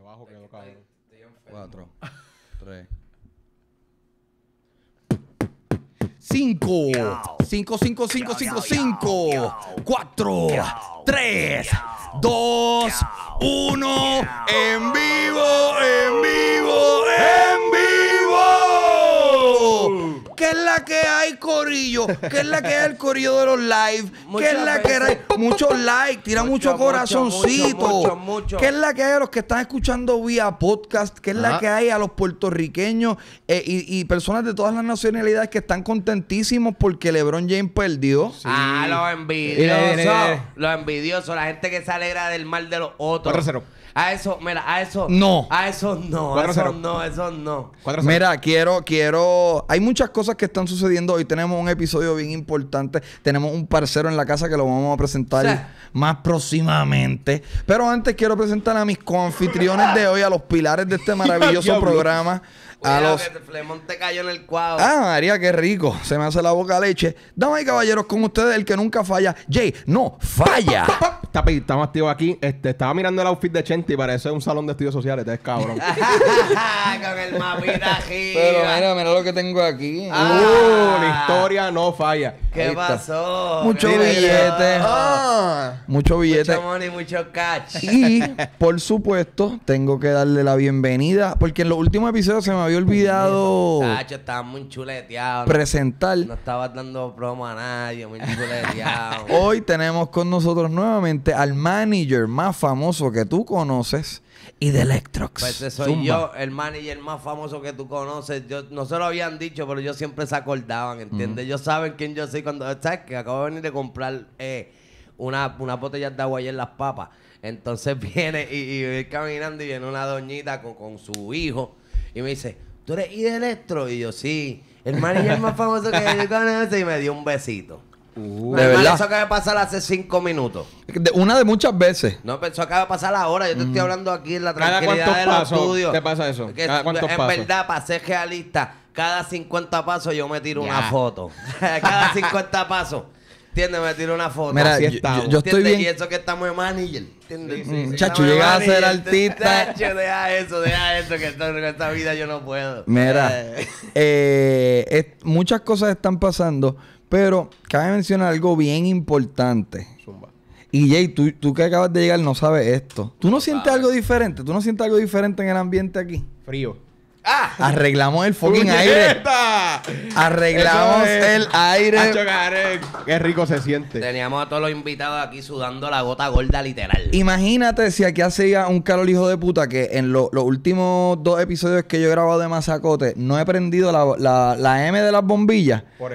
4 3 5 5 5 5 5 5 4 3 2 1 en vivo en vivo la que hay, Corillo? que es la que hay el Corillo de los live? ¿Qué es la que hay? Muchos likes, tira mucho, corazoncito. Mucho, ¿Qué es la que hay a los que están escuchando vía podcast? que es la que hay a los puertorriqueños eh, y, personas de todas las nacionalidades que están contentísimos porque LeBron James perdió? Ah, los envidiosos. Los envidiosos, la gente que se alegra del mal de los otros. A eso, mira, a eso. No. A eso no. A eso no, a eso no. Mira, quiero, quiero. Hay muchas cosas que están sucediendo. Hoy tenemos un episodio bien importante. Tenemos un parcero en la casa que lo vamos a presentar más próximamente. Pero antes quiero presentar a mis coanfitriones de hoy, a los pilares de este maravilloso programa a te cayó en el cuadro. Ah, María, qué rico. Se me hace la boca leche. Dame, y caballeros, con ustedes el que nunca falla. Jay, no, falla. Tapi, estamos activos aquí. Este, estaba mirando el outfit de Chente y parece un salón de estudios sociales. Te es cabrón. con el mapita aquí. Pero mira, mira lo que tengo aquí. Ah. uh, la historia no falla. ¿Qué pasó? Mucho billete. Ah. Mucho billete. Mucho money, mucho cash. Y, por supuesto, tengo que darle la bienvenida porque en los últimos episodios se me había olvidado. estaba muy chuleteado. Presentar. No, estaba dando promo a nadie, Hoy tenemos con nosotros nuevamente al manager más famoso que tú conoces y de Electrox. Pues soy yo, el manager más famoso que tú conoces. Yo, no se lo habían dicho, pero yo siempre se acordaban, ¿entiendes? Yo saben quién yo soy cuando. ¿Sabes que Acabo de venir de comprar eh, una, una botella de agua y en las papas. Entonces viene y, caminando y viene una doñita con, con su hijo y me dice, ¿tú eres I Electro? Y yo, sí. El manager más famoso que yo conoce y me dio un besito. Uh. de verdad. Eso acaba de pasar hace cinco minutos. De- una de muchas veces. No, pero eso acaba de pasar ahora. Yo te estoy mm. hablando aquí en la tranquilidad de los estudios. te pasa eso? en verdad, para ser realista, cada 50 pasos yo me tiro una foto. cada 50 pasos. ¿Entiendes? Me tiró una foto. Mira, yo, estoy bien. Y eso que estamos en manager. ¿Entiendes? Sí, Chacho, llega a ser artista. deja eso, deja eso, que con esta vida yo no puedo. Mira, eh. Eh, muchas cosas están pasando, pero cabe mencionar algo bien importante. Zumba. Y Jay, tú, que acabas de llegar no sabes esto. ¿Tú no, sientes algo diferente? ¿Tú no sientes algo diferente en el ambiente aquí? Frío. Ah. Arreglamos el fucking aire. Arreglamos el aire. qué rico se siente. Teníamos a todos los invitados aquí sudando la gota gorda literal. Imagínate si aquí hacía un calor hijo de puta que en los últimos dos episodios que yo he grabado de Mazacote no he prendido la, M de las bombillas Por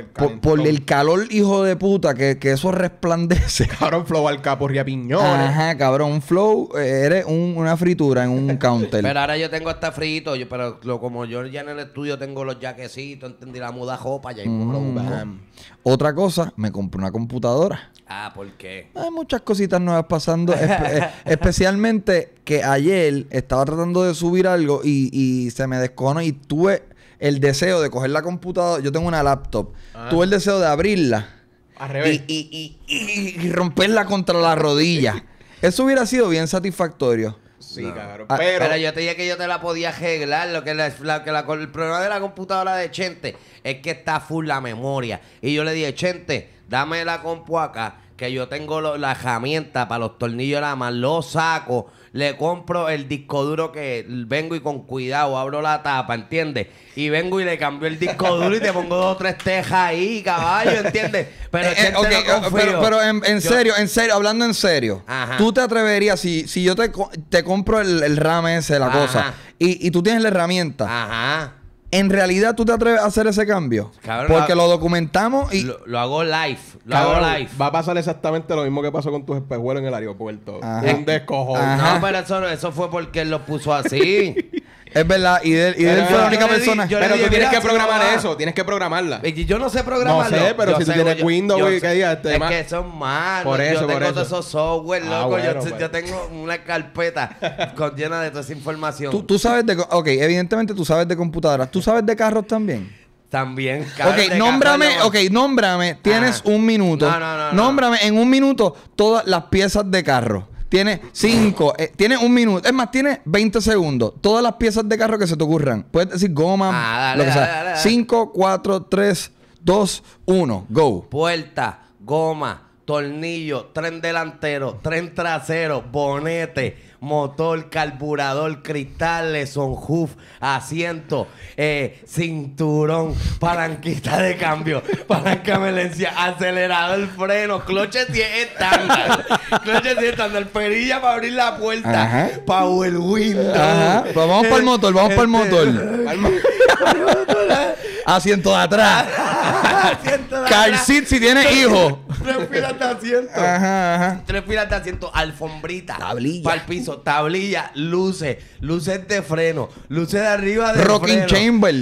el calor hijo de puta que, eso resplandece. Cabrón, flow al caporria piñón. Ajá, cabrón, flow, eh, eres una fritura en un counter. Pero ahora yo tengo hasta frito, yo, pero lo como yo ya en el estudio tengo los jaquecitos, entendí la muda jopa, ya mm, Otra cosa, me compré una computadora. Ah, ¿por qué? Hay muchas cositas nuevas pasando. Eh, especialmente que ayer estaba tratando de subir algo y, se me descono y tuve el deseo de coger la computadora. Yo tengo una laptop. Ah. Tuve el deseo de abrirla. Al revés. y romperla contra la rodilla. Eso hubiera sido bien satisfactorio. Ah, pero... yo te dije que yo te la podía arreglar. Lo el problema de la computadora de Chente es que está full la memoria. Y yo le dije, Chente, dame la compu acá que yo tengo la herramienta para los tornillos la más, lo saco, le compro el disco duro que vengo y con cuidado abro la tapa, ¿entiendes? Y vengo y le cambio el disco duro y te pongo dos o tres tejas ahí, caballo, ¿entiendes? Pero, en, serio, en serio, hablando en serio, tú te atreverías, si, si yo te, te compro el, el rame ese, la cosa, y, y, tú tienes la herramienta, ajá. ¿En realidad tú te atreves a hacer ese cambio? Porque lo, documentamos y... Lo, hago live. Lo hago live. Va a pasar exactamente lo mismo que pasó con tus espejuelos en el aeropuerto. Un descojón. No, pero eso, eso fue porque él lo puso así. Es verdad, y, él fue la única persona. pero tú tienes que programar eso, tienes que programarla. Yo no sé programarlo. No sé, pero si tú tienes Windows, ¿qué día Es que son malos. Por eso, yo tengo por eso. esos software, ah, loco. yo, yo, pues. tengo una carpeta con, llena de toda esa información. ¿Tú, tú sabes de. Ok, evidentemente tú sabes de computadoras. ¿Tú sabes de carros también? También Ok, nómbrame, ok, nómbrame. Tienes ah. un minuto. No, no, no. Nómbrame en un minuto todas las piezas de carro. Tiene 5, eh, tiene un minuto. Es más, tiene 20 segundos. Todas las piezas de carro que se te ocurran. Puedes decir goma, ah, dale, lo que sea. 5, 4, 3, 2, 1. Go. Puerta, goma, tornillo, tren delantero, tren trasero, bonete motor, carburador, cristales, son hoof, asiento, eh, cinturón, palanquita de cambio, palanca emergencia, acelerador, freno, cloche 10 estándar, cloche 10 estándar, perilla para abrir la puerta, Ajá. power window. vamos para el eh, motor, vamos para el este, motor. asiento de atrás. asiento atrás. si tienes hijo Tres filas de asiento. Tres filas de asiento, alfombrita. Tablilla. Para el piso tablilla, luces, luces de freno, luces de arriba de Rocking Chamber.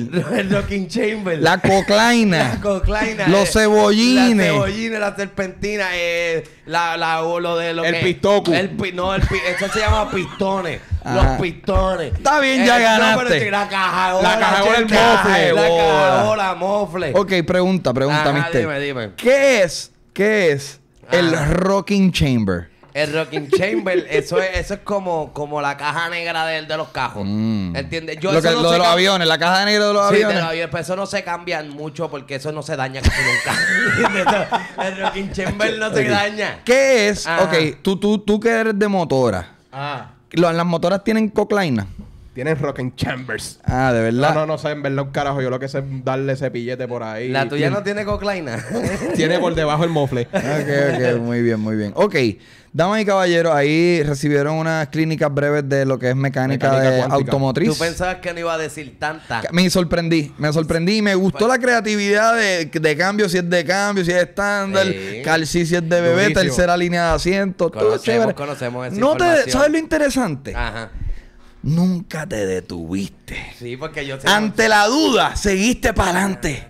Rocking Chamber. La coclaina. la coclaina. Los eh, cebollines. Las cebollines, la serpentina, eh, la, la, lo de lo El que, El, no, el, eso se llama pistones. Los pistones. Está bien, eh, ya ganaste. la caja La caja el mofle. La mofle. Ok, pregunta, pregunta, mister. Dime, dime. ¿Qué es? ¿Qué es el Rocking Chamber? El Rocking Chamber, eso es, eso es como, como la caja negra de, los cajos. Mm. ¿Entiendes? Yo, lo, de los aviones, la caja negra de los aviones. Sí, pero eso no se cambian mucho porque eso no se daña casi nunca. el Rocking Chamber no se daña. ¿Qué es? okay Ok, tú, tú, tú que eres de motora. Ah. ¿Las motoras tienen coclaina? Tienen Rock and Chambers. Ah, de verdad. No, no, no sé, en un carajo. Yo lo que sé es darle cepillete por ahí. La tuya no tiene coclaina. tiene por debajo el mofle. ok, ok, muy bien, muy bien. Ok. Damas y caballeros, ahí recibieron unas clínicas breves de lo que es mecánica, automotriz. Tú pensabas que no iba a decir tanta. Me sorprendí, me sorprendí me gustó pues la creatividad de, cambio, si es de cambio, si es estándar, Calcí si es de bebé, tercera línea de asiento. Conocemos, todo Conocemos esa no te, ¿Sabes lo interesante? Ajá nunca te detuviste. Sí, porque yo sé Ante la duda, seguiste para adelante.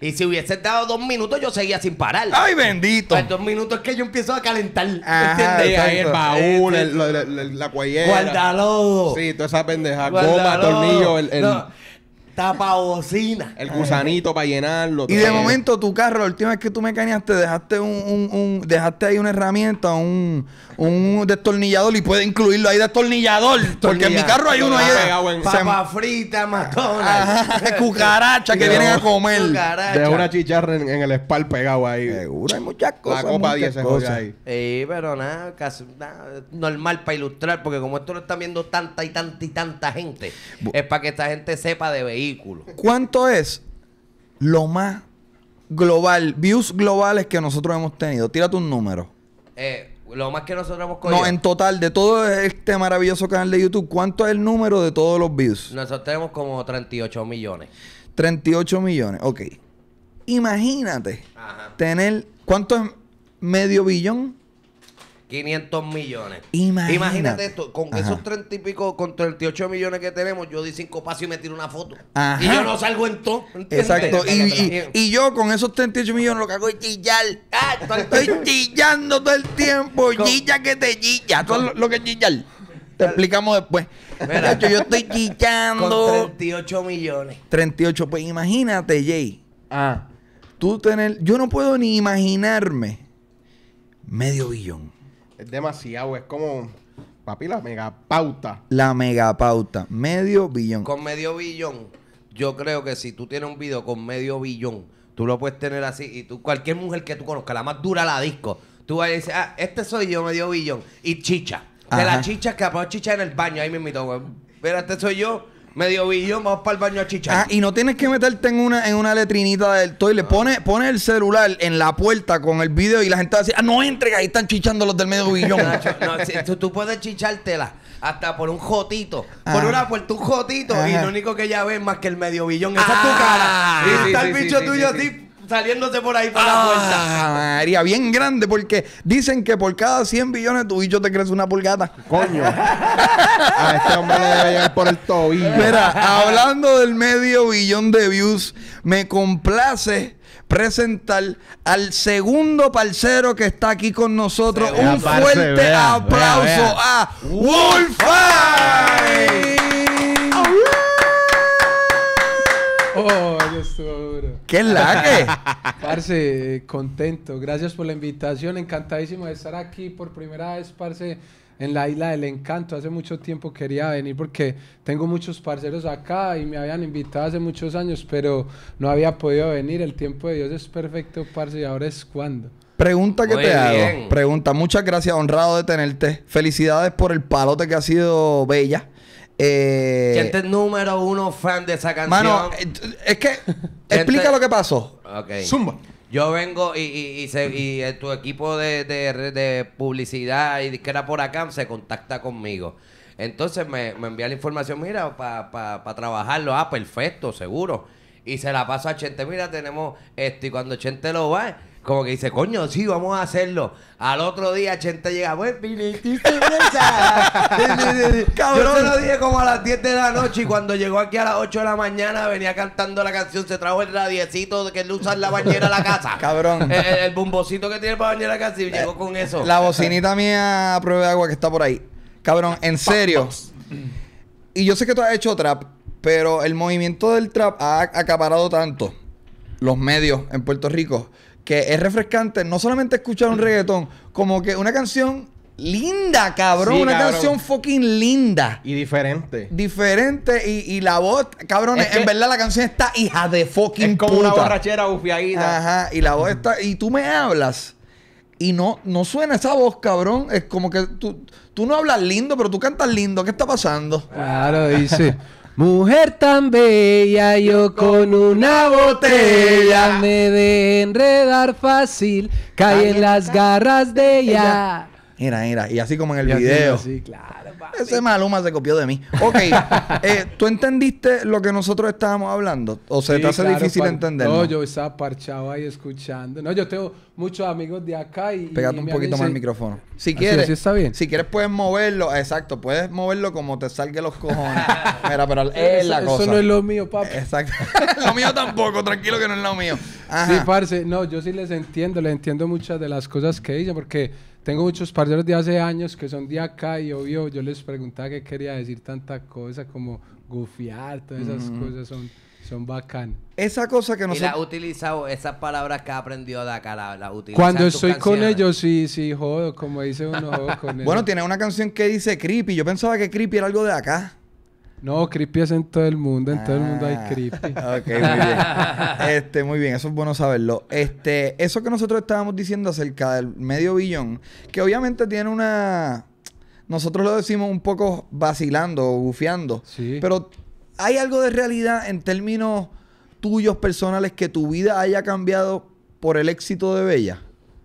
Y si hubiese dado dos minutos, yo seguía sin parar. ¡Ay, bendito! En dos minutos es que yo empiezo a calentar. Ajá, ah, Ahí el baúl, la cuellera. Guardalodo. Sí, toda esa pendeja. Goma, tornillo, el... Tapa bocina. El gusanito para llenarlo. Y de momento tu carro, la última vez que tú me cañaste, dejaste un, un- un- dejaste ahí una herramienta, un, un destornillador y puede incluirlo ahí destornillador. Porque en mi carro hay uno ahí. Papa frita, McDonald's. cucaracha que vienen a comer. De una chicharra en, el espal pegado ahí. Seguro hay muchas cosas. copa muchas cosas. ahí. Sí, pero nada, casi nada, normal para ilustrar, porque como esto lo están viendo tanta y tanta y tanta gente, es para que esta gente sepa de ¿Cuánto es lo más global, views globales que nosotros hemos tenido? Tírate un número. Eh, lo más que nosotros hemos cogido. No, en total, de todo este maravilloso canal de YouTube, ¿cuánto es el número de todos los views? Nosotros tenemos como 38 millones. 38 millones, ok. Imagínate tener. ¿Cuánto es medio billón? 500 millones. Imagínate, esto, con esos 30 y pico, con 38 millones que tenemos, yo di cinco pasos y me tiro una foto. Y yo no salgo en todo. Exacto. Y, yo con esos 38 millones lo que hago es chillar. Ah, estoy chillando todo el tiempo. Chilla que te chilla. Todo lo, que es chillar. Te explicamos después. hecho yo estoy chillando. Con 38 millones. 38. Pues imagínate, Jay. Ah. Tú tener. Yo no puedo ni imaginarme medio billón. Es demasiado, es como. Papi, la megapauta. La mega pauta Medio billón. Con medio billón, yo creo que si tú tienes un video con medio billón, tú lo puedes tener así. Y tú, cualquier mujer que tú conozcas, la más dura la disco, tú vas a decir, ah, este soy yo, medio billón. Y chicha. De la chicha que apagó chicha en el baño, ahí me Pero este soy yo Medio billón, vamos para el baño a chichar. Ah, y no tienes que meterte en una, en una letrinita del toilet. Pone, pone el celular en la puerta con el video y la gente va a decir, ah, no entre, que ahí están chichando los del medio billón. no, tú, puedes chichártela hasta por un jotito. Por ah. una puerta, un jotito. Y lo único que ya ves más que el medio billón. Esa es tu ah. cara. y está el bicho tuyo así saliéndose por ahí para la ah, puerta. María, bien grande, porque dicen que por cada 100 billones tu bicho te crece una pulgada Coño. A este hombre le debe por el tobillo. Mira, hablando del medio billón de views, me complace presentar al segundo parcero que está aquí con nosotros. Un fuerte aplauso a Wolfie. Oh. ¡Qué lague! parce, contento. Gracias por la invitación. Encantadísimo de estar aquí por primera vez, parce, en la Isla del Encanto. Hace mucho tiempo quería venir porque tengo muchos parceros acá y me habían invitado hace muchos años, pero no había podido venir. El tiempo de Dios es perfecto, parce, y ahora es cuando. Pregunta que te hago. Pregunta, muchas gracias, honrado de tenerte. Felicidades por el palote que ha sido Bella. Eh, gente número uno fan de esa canción. Mano, eh, es que explica lo que pasó. Yo vengo y, eh, tu equipo de, publicidad y que era por acá se contacta conmigo. Entonces me, envía la información, mira, para trabajarlo. Ah, perfecto, seguro. Y se la paso a Chente, mira, tenemos esto. Y cuando Chente lo va, como que dice, coño, sí, vamos a hacerlo. Al otro día, Chente llega, bueno, pues, Cabrón. lo dije como a las 10 de la noche y cuando llegó aquí a las 8 de la mañana venía cantando la canción, se trajo el radiecito que él usa la bañera a la casa. Cabrón. El, bombocito que tiene para bañera la casa y llegó eh, con eso. La bocinita mía a prueba de agua que está por ahí. Cabrón, en serio. Y yo sé que tú has hecho trap, pero el movimiento del trap ha acaparado tanto los medios en Puerto Rico que es refrescante no solamente escuchar un reggaetón, como que una canción linda, cabrón. una canción fucking linda. Y diferente. Diferente. Y, la voz, cabrón, en verdad la canción está hija de fucking Es como una borrachera bufiadita. Ajá. Y la voz está. Y tú me hablas. Y no, no suena esa voz, cabrón. Es como que tú, tú no hablas lindo, pero tú cantas lindo. ¿Qué está pasando? Claro, dice. Mujer tan bella, yo con una botella me de enredar fácil, cae en las garras de ella. Mira, mira. Y así como en el video. Sí, Ese Maluma se copió de mí. Ok. Eh, ¿Tú entendiste lo que nosotros estábamos hablando? ¿O se te hace difícil entenderlo? No, yo estaba parchado ahí escuchando. No, yo tengo muchos amigos de acá y... Pégate un poquito más el micrófono. Si quieres... está bien. Si quieres puedes moverlo. Exacto. Puedes moverlo como te salga los cojones. mira, pero es la cosa. Eso no es lo mío, papi. Exacto. lo mío tampoco. Tranquilo que no es lo mío. Sí, parce. No, yo sí les entiendo. Les entiendo muchas de las cosas que dicen porque tengo muchos parceros de hace años que son de acá y obvio yo les preguntaba qué quería decir tanta cosas, como gufiar, todas esas cosas son, son Esa cosa que no Y ha utilizado, esas palabras que aprendido de acá, la, ha utilizado. Cuando estoy con ellos, sí, sí, jodo, como dice uno, con ellos. Bueno, tiene una canción que dice creepy. Yo pensaba que creepy era algo de acá. No, creepy es en todo el mundo, en todo el mundo hay ah. creepy. Ok, muy bien. Este, muy bien, eso es bueno saberlo. Este, eso que nosotros estábamos diciendo acerca del medio billón, que obviamente tiene una. Nosotros lo decimos un poco vacilando o Sí. Pero hay algo de realidad en términos tuyos personales que tu vida haya cambiado por el éxito de Bella.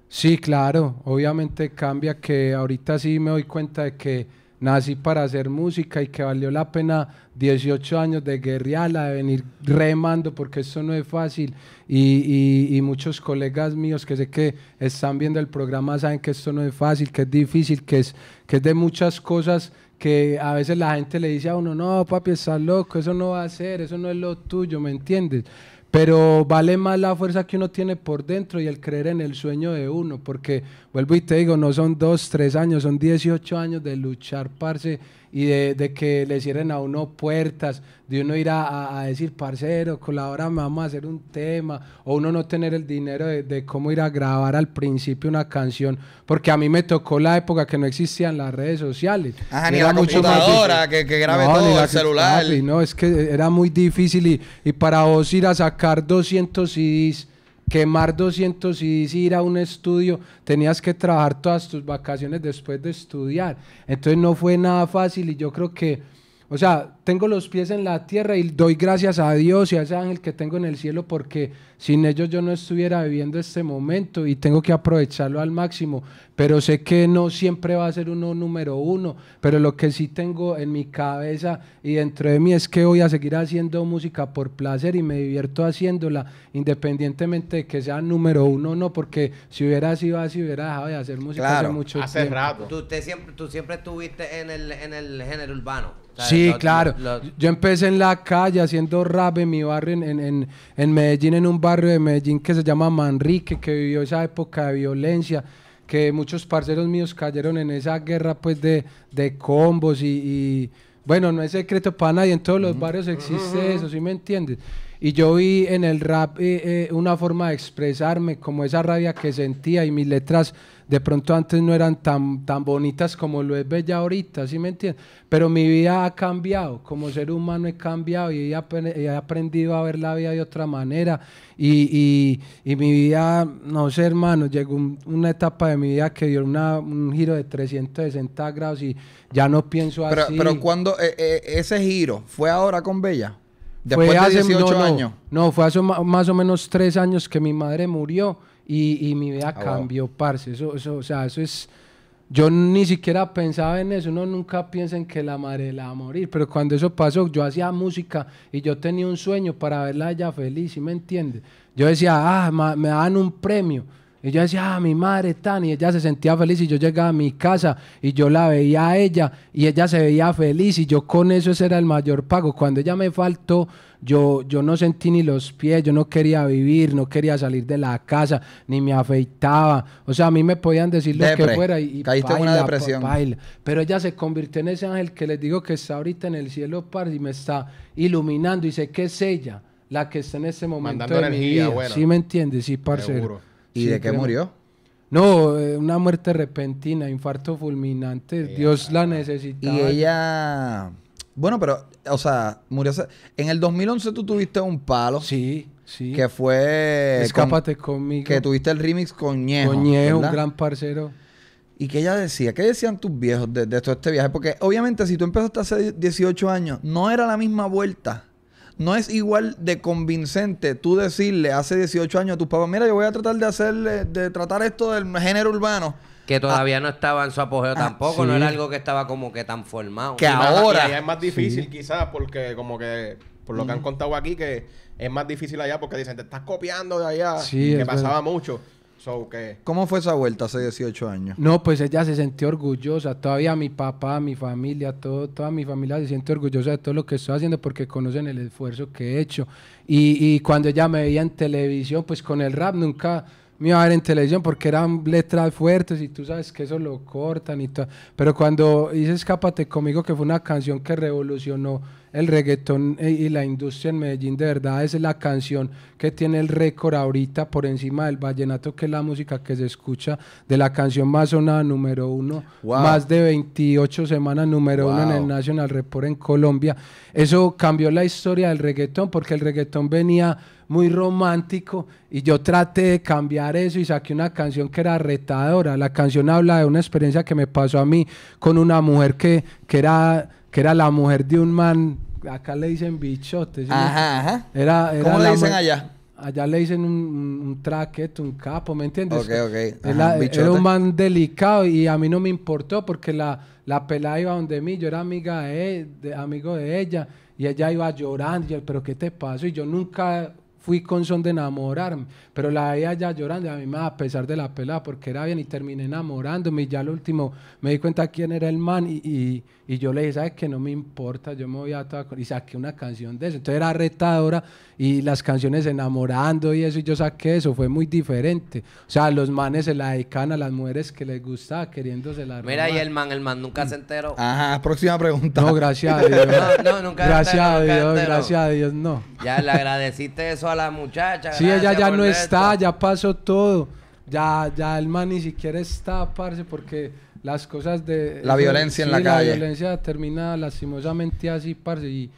Sí, claro. Obviamente cambia que ahorita sí me doy cuenta de que nací para hacer música y que valió la pena 18 años de guerriala, de venir remando, porque eso no es fácil. Y, muchos colegas míos que sé que están viendo el programa saben que esto no es fácil, que es difícil, que es, que es de muchas cosas que a veces la gente le dice a uno, no, papi, estás loco, eso no va a ser, eso no es lo tuyo, ¿me entiendes? Pero vale más la fuerza que uno tiene por dentro y el creer en el sueño de uno, porque vuelvo y te digo, no son dos, tres años, son 18 años de luchar, parce, y de, que le cierren a uno puertas, de uno ir a, decir, parcero, colabora, vamos a hacer un tema, o uno no tener el dinero de, cómo ir a grabar al principio una canción, porque a mí me tocó la época que no existían las redes sociales. ni la computadora que, que grabe no, el celular. no, es que era muy difícil y, y para vos ir a sacar 200 CDs quemar 200 y ir a un estudio, tenías que trabajar todas tus vacaciones después de estudiar. Entonces no fue nada fácil y yo creo que, o sea, tengo los pies en la tierra y doy gracias a Dios y a ese ángel que tengo en el cielo porque sin ellos yo no estuviera viviendo este momento y tengo que aprovecharlo al máximo. Pero sé que no siempre va a ser uno número uno, pero lo que sí tengo en mi cabeza y dentro de mí es que voy a seguir haciendo música por placer y me divierto haciéndola independientemente de que sea número uno o no, porque si hubiera sido así hubiera dejado de hacer música hace mucho hace Tú, siempre, tú siempre estuviste en el, en el género urbano. sí, claro. Yo empecé en la calle haciendo rap en mi barrio, en, Medellín, en un barrio de Medellín que se llama Manrique, que vivió esa época de violencia, que muchos parceros míos cayeron en esa guerra pues de, combos y, bueno, no es secreto para nadie, en todos los barrios existe eso, ¿sí me entiendes? Y yo vi en el rap eh, eh, una forma de expresarme, como esa rabia que sentía y mis letras de pronto antes no eran tan, tan bonitas como lo es Bella ahorita, ¿sí me entiendes? Pero mi vida ha cambiado, como ser humano he cambiado y he aprendido a ver la vida de otra manera. Y, mi vida, no sé hermano, llegó una etapa de mi vida que dio un giro de 360 grados y ya no pienso pero, así. Pero cuando eh, eh, ese giro, ¿fue ahora con Bella? Después hace, de 18 años. No, fue hace más o menos tres años que mi madre murió y, mi vida ah, cambió, parce. Eso, o sea, eso es... Yo ni siquiera pensaba en eso, uno nunca piensa en que la madre la va a morir, pero cuando eso pasó, yo hacía música y yo tenía un sueño para verla ya feliz, ¿sí me entiendes? Yo decía, ah, me dan un premio, y yo decía, ah, mi madre tan, y ella se sentía feliz y yo llegaba a mi casa y yo la veía a ella y ella se veía feliz y yo con eso ese era el mayor pago. Cuando ella me faltó, yo, yo no sentí ni los pies, yo no quería vivir, no quería salir de la casa, ni me afeitaba. O sea, a mí me podían decir lo que fuera y, caíste baila, una depresión. Pero ella se convirtió en ese ángel que les digo que está ahorita en el cielo, par y me está iluminando y sé que es ella la que está en ese momento Mandando Bueno. ¿Sí me entiende. Sí, parce. Seguro. ¿Y de qué murió? No, eh, una muerte repentina, infarto fulminante. Dios la necesitaba. Y ella. Bueno, pero, o sea, murió. En el 2011 tú tuviste un palo. Sí, sí. Que fue. Escápate conmigo. Que tuviste el remix con Ñejo. Ñejo, un gran parcero. ¿Y qué ella decía? ¿Qué decían tus viejos de, de todo este viaje? Porque obviamente si tú empezaste hace 18 años, no era la misma vuelta no es igual de convincente tú decirle hace 18 años a tus papás, mira, yo voy a tratar de hacerle, de tratar esto del género urbano. Que ah. todavía no estaba en su apogeo ah, tampoco, no era algo que estaba como que tan formado. Que ahora. es más difícil quizás porque como que, por lo que han mm. contado aquí, que es más difícil allá porque dicen, te estás copiando de allá, que pasaba mucho. ¿Cómo fue esa vuelta hace 18 años? No, pues ella se sintió orgullosa. Todavía mi papá, mi familia, todo, toda mi familia se siente orgullosa de todo lo que estoy haciendo porque conocen el esfuerzo que he hecho. Y, y cuando ella me veía en televisión, pues con el rap nunca me iba en televisión porque eran letras fuertes y tú sabes que eso lo cortan y todo. Pero cuando hice Escápate conmigo, que fue una canción que revolucionó el reggaetón eh, y la industria en Medellín, de verdad es la canción que tiene el récord ahorita por encima del vallenato, que es la música que se escucha de la canción más sonada número uno, más de 28 semanas número uno en el National Report en Colombia. Eso cambió la historia del reggaetón porque el reggaetón venía muy romántico y yo traté de cambiar eso y saqué una canción que era retadora. La canción habla de una experiencia que me pasó a mí con una mujer que, que, era, que era la mujer de un man, acá le dicen bichotes Ajá, ajá. Era, ¿Cómo le dicen allá? allá le dicen un, un, un capo, ¿me entiendes? Ok, ok. era, un man delicado y a mí no me importó porque la, la pelada iba donde mí, yo era amiga de, amigo de ella y ella iba llorando, pero ¿qué te pasó? Y yo nunca fui con son de enamorarme, pero la veía ya llorando, a mí me a pesar de la pelada porque era bien y terminé enamorándome y ya lo último me di cuenta quién era el man y, yo le dije, ¿sabes que No me importa, yo me voy a toda... Y saqué una canción de eso, entonces era retadora y las canciones enamorando y eso, y yo saqué eso, fue muy diferente. O sea, los manes se la dedican a las mujeres que les gustaba, queriéndose la Mira, y el man, el man nunca se enteró. Ajá, próxima pregunta. No, gracias a Dios. Gracias a Dios, gracias a Dios, no. Ya le agradeciste eso a la muchacha. Sí, ella ya no está, ya pasó todo. Ya, ya el man ni siquiera está, parce, porque las cosas de... La violencia en la, calle. La violencia termina lastimosamente así, parce.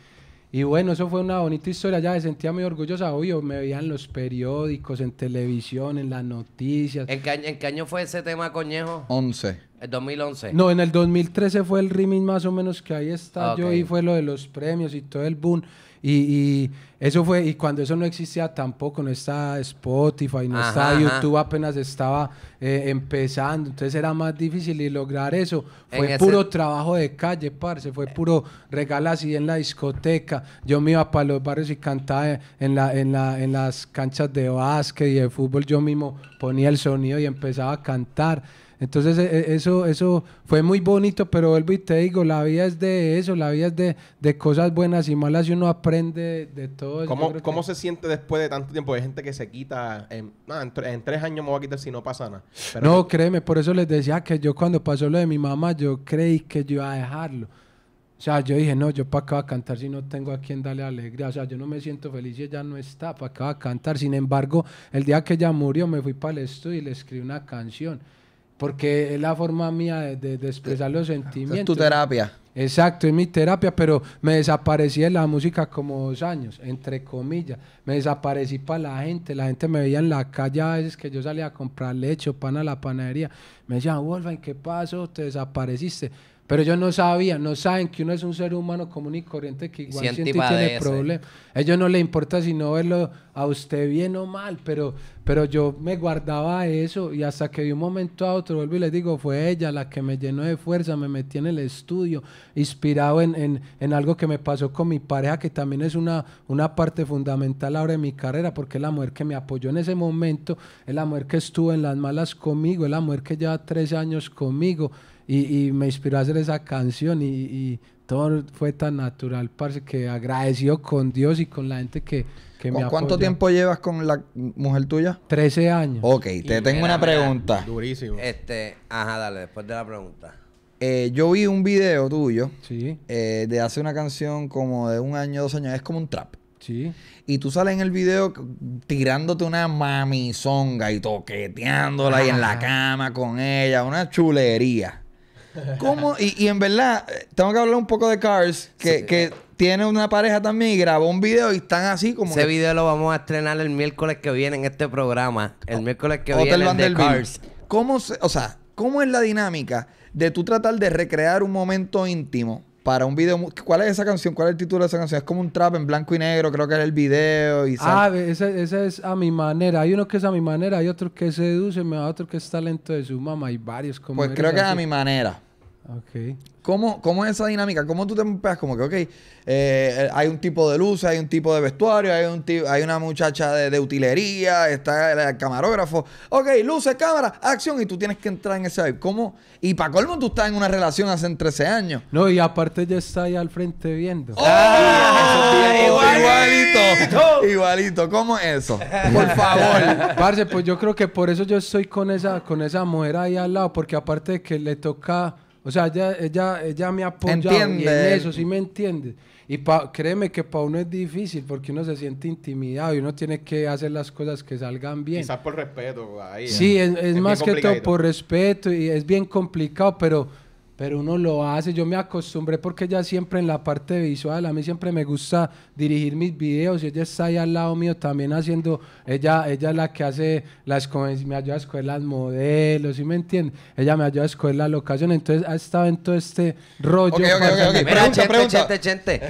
Y, bueno, eso fue una bonita historia. Ya me sentía muy orgullosa, obvio. Me veían los periódicos, en televisión, en las noticias. ¿En qué, año, en qué año fue ese tema, Coñejo? 11. ¿El 2011? No, en el 2013 fue el remix más o menos que ahí está ah, yo y fue lo de los premios y todo el boom. Y, eso fue, y cuando eso no existía tampoco, no estaba Spotify, no estaba YouTube, apenas estaba eh, empezando, entonces era más difícil y lograr eso. Fue puro trabajo de calle, parce, fue puro regala así en la discoteca. Yo me iba para los barrios y cantaba en, la, en, la, en las canchas de básquet y de fútbol, yo mismo ponía el sonido y empezaba a cantar. Entonces e, e, eso, eso fue muy bonito, pero vuelvo y te digo, la vida es de eso, la vida es de, cosas buenas y malas y uno aprende de todo. ¿Cómo, ¿cómo se siente después de tanto tiempo? Hay gente que se quita, en, en, tres años me voy a quitar si no pasa nada. no, créeme, por eso les decía que yo cuando pasó lo de mi mamá, yo creí que yo iba a dejarlo. O sea, yo dije, no, yo para acá voy a cantar si no tengo a quien darle alegría. O sea, yo no me siento feliz y ella no está, para acá voy a cantar. Sin embargo, el día que ella murió me fui para el estudio y le escribí una canción porque es la forma mía de, expresar los sentimientos. Es tu terapia. Exacto, es mi terapia, pero me desaparecí en la música como dos años, entre comillas. Me desaparecí para la gente. La gente me veía en la calle a veces que yo salía a comprar leche o pan a la panadería. Me decían, Wolfgang, ¿qué pasó? Te desapareciste. Pero ellos no sabían, no saben que uno es un ser humano común y corriente que igual siente, y tiene eh. problemas. A ellos no le importa si no verlo a usted bien o mal, pero, pero yo me guardaba eso y hasta que de un momento a otro vuelvo y le digo, fue ella la que me llenó de fuerza, me metí en el estudio, inspirado en, algo que me pasó con mi pareja, que también es una, una parte fundamental ahora de mi carrera, porque es la mujer que me apoyó en ese momento, es la mujer que estuvo en las malas conmigo, es la mujer que lleva tres años conmigo y, me inspiró a hacer esa canción y, todo fue tan natural, parce, que agradeció con Dios y con la gente que, que me apoyó. ¿Cuánto tiempo llevas con la mujer tuya? Trece años. Ok, te tengo una pregunta. durísimo. Este, ajá, dale, después de la pregunta. Eh, yo vi un video tuyo sí. eh, de hace una canción como de un año, dos años, es como un trap. Sí. Y tú sales en el video tirándote una mamizonga y toqueteándola y en la cama con ella, una chulería. ¿Cómo? Y, en verdad, tengo que hablar un poco de Cars, que, tiene una pareja también y grabó un video y están así como. Ese video lo vamos a estrenar el miércoles que viene en este programa. El miércoles que viene de Cars. ¿Cómo se, o sea, ¿cómo es la dinámica de tú tratar de recrear un momento íntimo para un video. ¿Cuál es esa canción? ¿Cuál es el título de esa canción? Es como un trap en blanco y negro, creo que era el video. Y ah, ese, es a mi manera. Hay uno que es a mi manera, hay otro que seduce, hay otro que es talento de su mamá, hay varios como. Pues creo que es a mi manera. ¿Cómo, ¿Cómo, es esa dinámica? ¿Cómo tú te empeas como que, ok, eh, hay un tipo de luces, hay un tipo de vestuario, hay un hay una muchacha de, utilería, está el, camarógrafo. Ok, luces, cámara, acción, y tú tienes que entrar en ese ¿Cómo? Y para colmo, tú estás en una relación hace 13 años. No, y aparte ya está ahí al frente viendo. ¡Oh! Ah, ah, igualito! ¡Igualito! igualito. cómo es eso? Por favor. Parce, pues yo creo que por eso yo estoy con esa, con esa mujer ahí al lado, porque aparte de que le toca o sea, ella, ella, ella me ha apoyado en eso, ¿sí me entiende. Y créeme que para uno es difícil porque uno se siente intimidado y uno tiene que hacer las cosas que salgan bien. Quizás por respeto. Ahí, sí, ¿eh? es, más que todo por respeto y es bien complicado, pero pero uno lo hace. Yo me acostumbré porque ella siempre en la parte visual, a mí siempre me gusta dirigir mis videos y ella está ahí al lado mío también haciendo, ella, ella es la que hace las me ayuda a escoger las modelos, ¿sí me entiendes? Ella me ayuda a escoger la locación, entonces ha estado en todo este rollo. gente,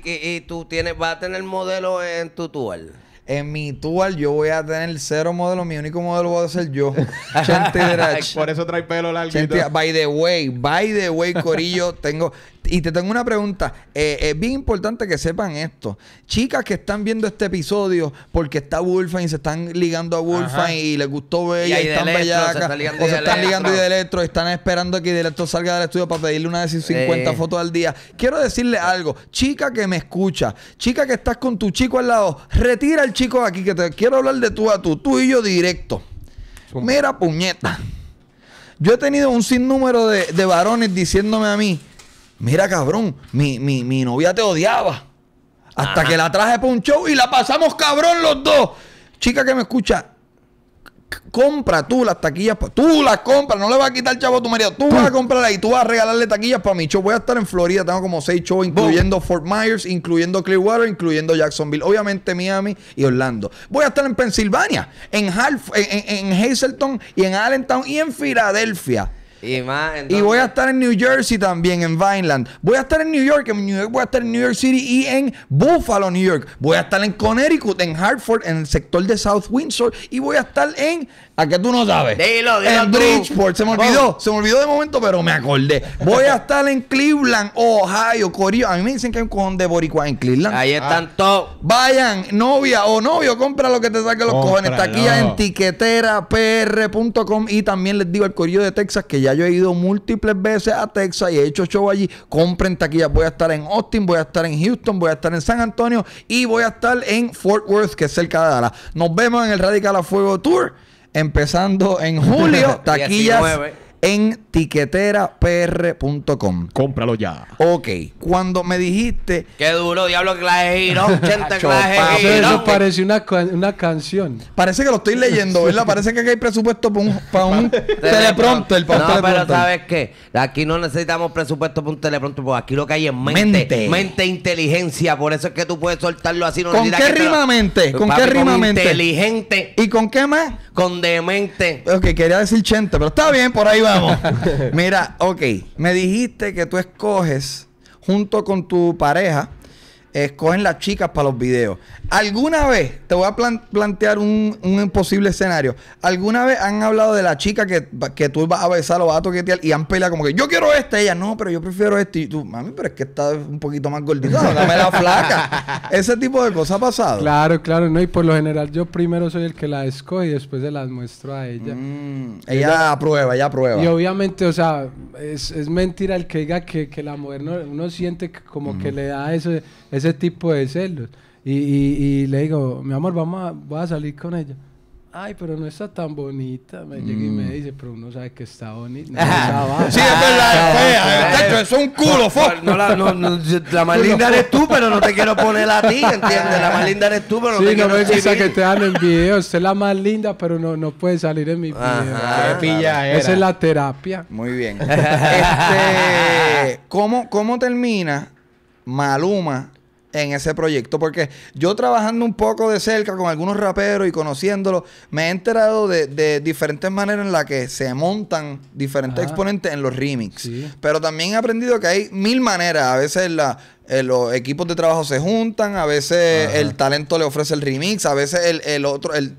Y, y, tú tienes, va a tener modelo en tu tual. En mi tour yo voy a tener cero modelo. Mi único modelo voy a ser yo. Drach. Por eso trae pelo largo. By the way, by the way, Corillo, tengo... Y te tengo una pregunta. Eh, es bien importante que sepan esto. Chicas que están viendo este episodio porque está y se están ligando a Wolfgang y les gustó Bella y, están bellacas. o se están ligando y de electro. Están esperando que de electro salga del estudio para pedirle una de sus 50 fotos al día. Quiero decirle algo. Chica que me escucha, chica que estás con tu chico al lado, retira al chico de aquí que te quiero hablar de tú a tú, tú y yo directo. Mira, puñeta. Yo he tenido un sinnúmero de, de varones diciéndome a mí mira cabrón, mi, mi, novia te odiaba. Hasta que la traje para un show y la pasamos cabrón los dos. Chica que me escucha, compra tú las taquillas. Tú las compras, no le vas a quitar chavo a tu marido. Tú vas a comprarla y tú vas a regalarle taquillas para mi show. Voy a estar en Florida, tengo como seis shows, incluyendo Fort Myers, incluyendo Clearwater, incluyendo Jacksonville, obviamente Miami y Orlando. Voy a estar en Pensilvania, en, en, Hazleton y en Allentown y en Filadelfia. Y, voy a estar en New Jersey también, en Vineland. Voy a estar en New York, en New York voy a estar en New York City y en Buffalo, New York. Voy a estar en Connecticut, en Hartford, en el sector de South Windsor y voy a estar en... ¿A qué tú no sabes? Dilo, dilo En Bridgeport, se me olvidó. Se me olvidó de momento, pero me acordé. Voy a estar en Cleveland, Ohio, Corio. A mí me dicen que hay un cojón de boricua en Cleveland. Ahí ah. están todos. Vayan, novia o novio, compra lo que te saque los cojones. Está aquí en tiqueterapr.com y también les digo al Corillo de Texas que ya yo he ido múltiples veces a Texas y he hecho show allí. Compren taquillas. Voy a estar en Austin, voy a estar en Houston, voy a estar en San Antonio y voy a estar en Fort Worth, que es cerca de Dallas. Nos vemos en el Radical a Fuego Tour, empezando en julio. Taquillas en tiqueterapr.com. Cómpralo ya. Ok, cuando me dijiste. que duro, diablo, que la giro. Eso parece una, una canción. Parece que lo estoy leyendo, ¿verdad? Parece que hay presupuesto para un, para un teleprompter. no, pero ¿sabes qué? Aquí no necesitamos presupuesto para un teleprompter, porque aquí lo que hay es mente. Mente, mente e inteligencia. Por eso es que tú puedes soltarlo así. ¿Con qué rima mente? ¿Con qué rima mente? Inteligente. ¿Y con qué más? Con demente. Ok, quería decir chente, pero está bien, por ahí vamos. Mira, ok. Me dijiste que tú escoges junto con tu pareja escogen las chicas para los videos. ¿Alguna vez, te voy a plantear un, imposible posible escenario, alguna vez han hablado de la chica que, tú vas a besar o vas a toquetear y han peleado como que yo quiero esta, ella no, pero yo prefiero este. Y tú, mami, pero es que está un poquito más gordita, dame la flaca. Ese tipo de cosas ha pasado. Claro, claro, no, y por lo general yo primero soy el que la escoge y después se las muestro a ella. Mm, ella, aprueba, ella aprueba. Y obviamente, o sea, es, mentira el que diga que, la mujer no, uno siente como que le da eso ese tipo de celos. Y, le digo, mi amor, vamos a, voy a salir con ella. Ay, pero no está tan bonita. Me llega y me mm. dice, pero uno sabe que está bonita. sí, es verdad, es fea. es un culo, la, más linda eres tú, pero no te quiero poner a ti, ¿entiendes? La más linda eres tú, pero no te quiero poner a ti. Sí, no me que te dan en video. Usted es la más linda, pero no, no puede salir en mi video. Qué Esa es la terapia. Muy bien. este, ¿cómo, ¿Cómo termina Maluma en ese proyecto. Porque yo trabajando un poco de cerca con algunos raperos y conociéndolos, me he enterado de, diferentes maneras en las que se montan diferentes exponentes en los remix. Pero también he aprendido que hay mil maneras. A veces eh, los equipos de trabajo se juntan, a veces el talento le ofrece el remix, a veces el, otro, el,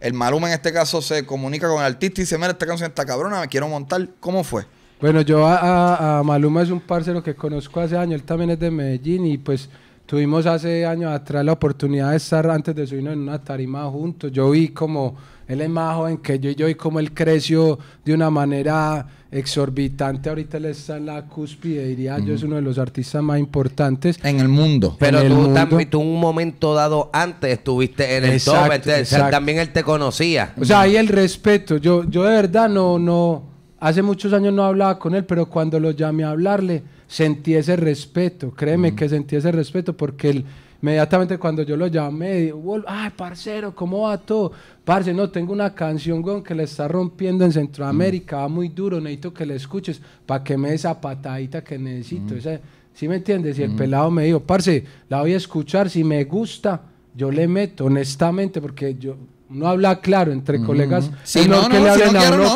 el, Maluma en este caso se comunica con el artista y dice, mira, esta canción está cabrona, me quiero montar. ¿Cómo fue? Bueno, yo a, Maluma es un parcero que conozco hace años, él también es de Medellín y pues Tuvimos hace años atrás la oportunidad de estar antes de subirnos en una tarima juntos. Yo vi como él es más joven que yo y yo vi como él creció de una manera exorbitante. Ahorita él está en la cúspide, diría yo, es uno de los artistas más importantes. En el mundo. Pero tú también, tú un momento dado antes estuviste en el entonces, también él te conocía. O sea, ahí el respeto. Yo, yo de verdad no, no, hace muchos años no hablaba con él, pero cuando lo llamé a hablarle sentí ese respeto, créeme mm. que sentí ese respeto porque inmediatamente cuando yo lo llamé, ay, parcero, ¿cómo va todo? Parce, no, tengo una canción, que le está rompiendo en Centroamérica, mm. va muy duro, necesito que le escuches para que me dé esa patadita que necesito. Mm. Si ¿Sí me entiendes? Y el pelado me dijo, parce, la voy a escuchar, si me gusta, yo le meto, honestamente, porque yo no habla claro entre colegas. sino que le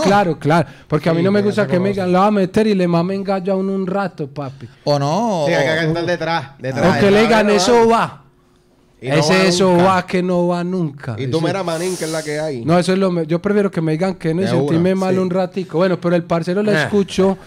claro, claro. Porque a mí no me gusta que me digan, lo va a meter y le mamen gallo a uno un rato, papi. O no. Sí, que detrás. detrás le digan, eso va. Ese eso va que no va nunca. Y tú mera manín, que es la que hay. No, eso es lo Yo prefiero que me digan que no y sentirme mal un ratico. Bueno, pero el parcero la eh. escuchó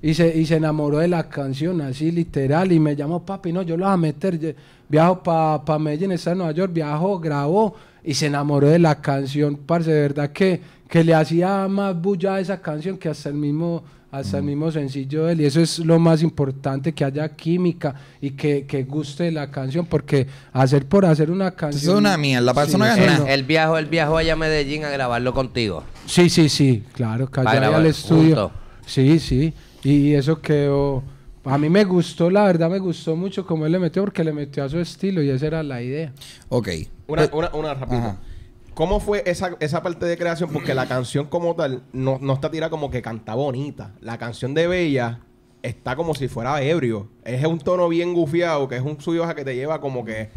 y se, y se enamoró de la canción, así literal. Y me llamó, papi, no, yo lo voy a meter. viajo para pa Medellín, está en Nueva York, viajo, grabó y se enamoró de la canción, parce, de verdad que, que le hacía más bulla a esa canción que hasta el mismo hasta el mm. mismo sencillo de él. Y eso es lo más importante, que haya química y que, que guste la canción, porque hacer por hacer una canción... Eso es una mía la persona Él no, él El viajo el viajo allá a Medellín a grabarlo contigo. Sí, sí, sí, claro, que allá al estudio. Sí, sí, y eso quedó a mí me gustó, la verdad me gustó mucho como él le metió porque le metió a su estilo y esa era la idea. Ok. Una, pues, una, ¿Cómo fue esa, esa, parte de creación? Porque la canción como tal no, no está tirada como que canta bonita. La canción de Bella está como si fuera ebrio. Es un tono bien gufiado, que es un suyo que te lleva como que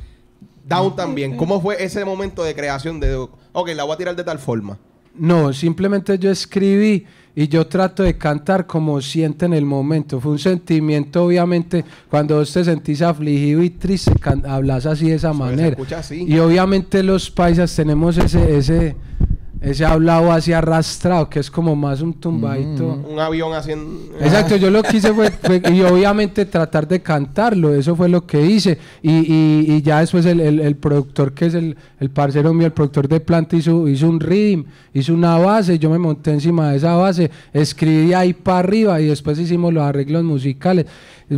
down también. ¿Cómo fue ese momento de creación de, ok, la voy a tirar de tal forma? No, simplemente yo escribí y yo trato de cantar como siente en el momento. Fue un sentimiento, obviamente, cuando vos te sentís afligido y triste, hablas así de esa manera. Y obviamente los paisas tenemos ese, ese ese hablado así arrastrado, que es como más un tumbadito. Mm. Un avión haciendo. Exacto, yo lo que fue, y obviamente tratar de cantarlo, eso fue lo que hice. Y, y, ya después el, productor, que es el, el parcero mío, el productor de planta, hizo, hizo un rhythm, hizo una base, yo me monté encima de esa base, escribí ahí para arriba y después hicimos los arreglos musicales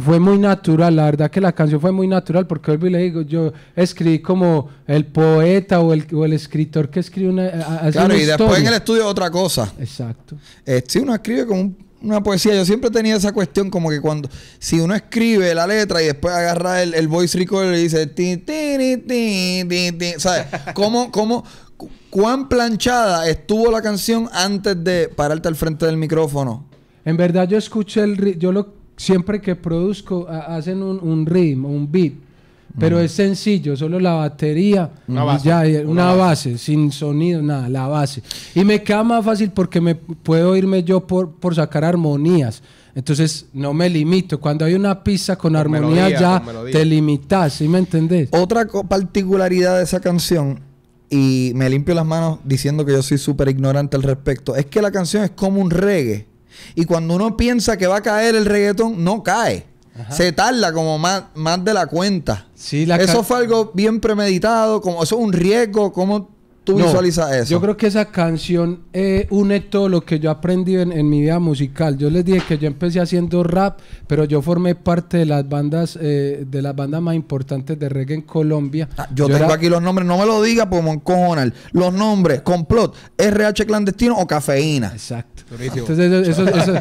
fue muy natural, la verdad que la canción fue muy natural, porque hoy le digo, yo escribí como el poeta o el, escritor que escribe una. claro, y después en el estudio otra cosa. Exacto. Eh, si uno escribe como una poesía, yo siempre tenía esa cuestión como que cuando, si uno escribe la letra y después agarra el, voice recorder y dice, ti, ¿sabes? ¿Cómo, cuán planchada estuvo la canción antes de pararte al frente del micrófono? En verdad yo escuché el, yo lo siempre que produzco hacen un, ritmo, un beat, pero es sencillo, solo la batería, una base, una, base, sin sonido, nada, la base. Y me queda más fácil porque me puedo irme yo por, por sacar armonías. Entonces no me limito. Cuando hay una pista con, armonía ya te limitas, ¿sí me entendés? Otra particularidad de esa canción, y me limpio las manos diciendo que yo soy súper ignorante al respecto, es que la canción es como un reggae y cuando uno piensa que va a caer el reggaetón, no cae. Se tarda como más, más de la cuenta. eso fue algo bien premeditado, como eso es un riesgo, como tú no, visualizas eso. Yo creo que esa canción eh, une todo lo que yo aprendí en, mi vida musical. Yo les dije que yo empecé haciendo rap, pero yo formé parte de las bandas eh, de las bandas más importantes de reggae en Colombia. Ah, yo, tengo aquí los nombres, no me lo diga pues moncojonal. Los nombres, complot, RH clandestino o cafeína. Exacto. no,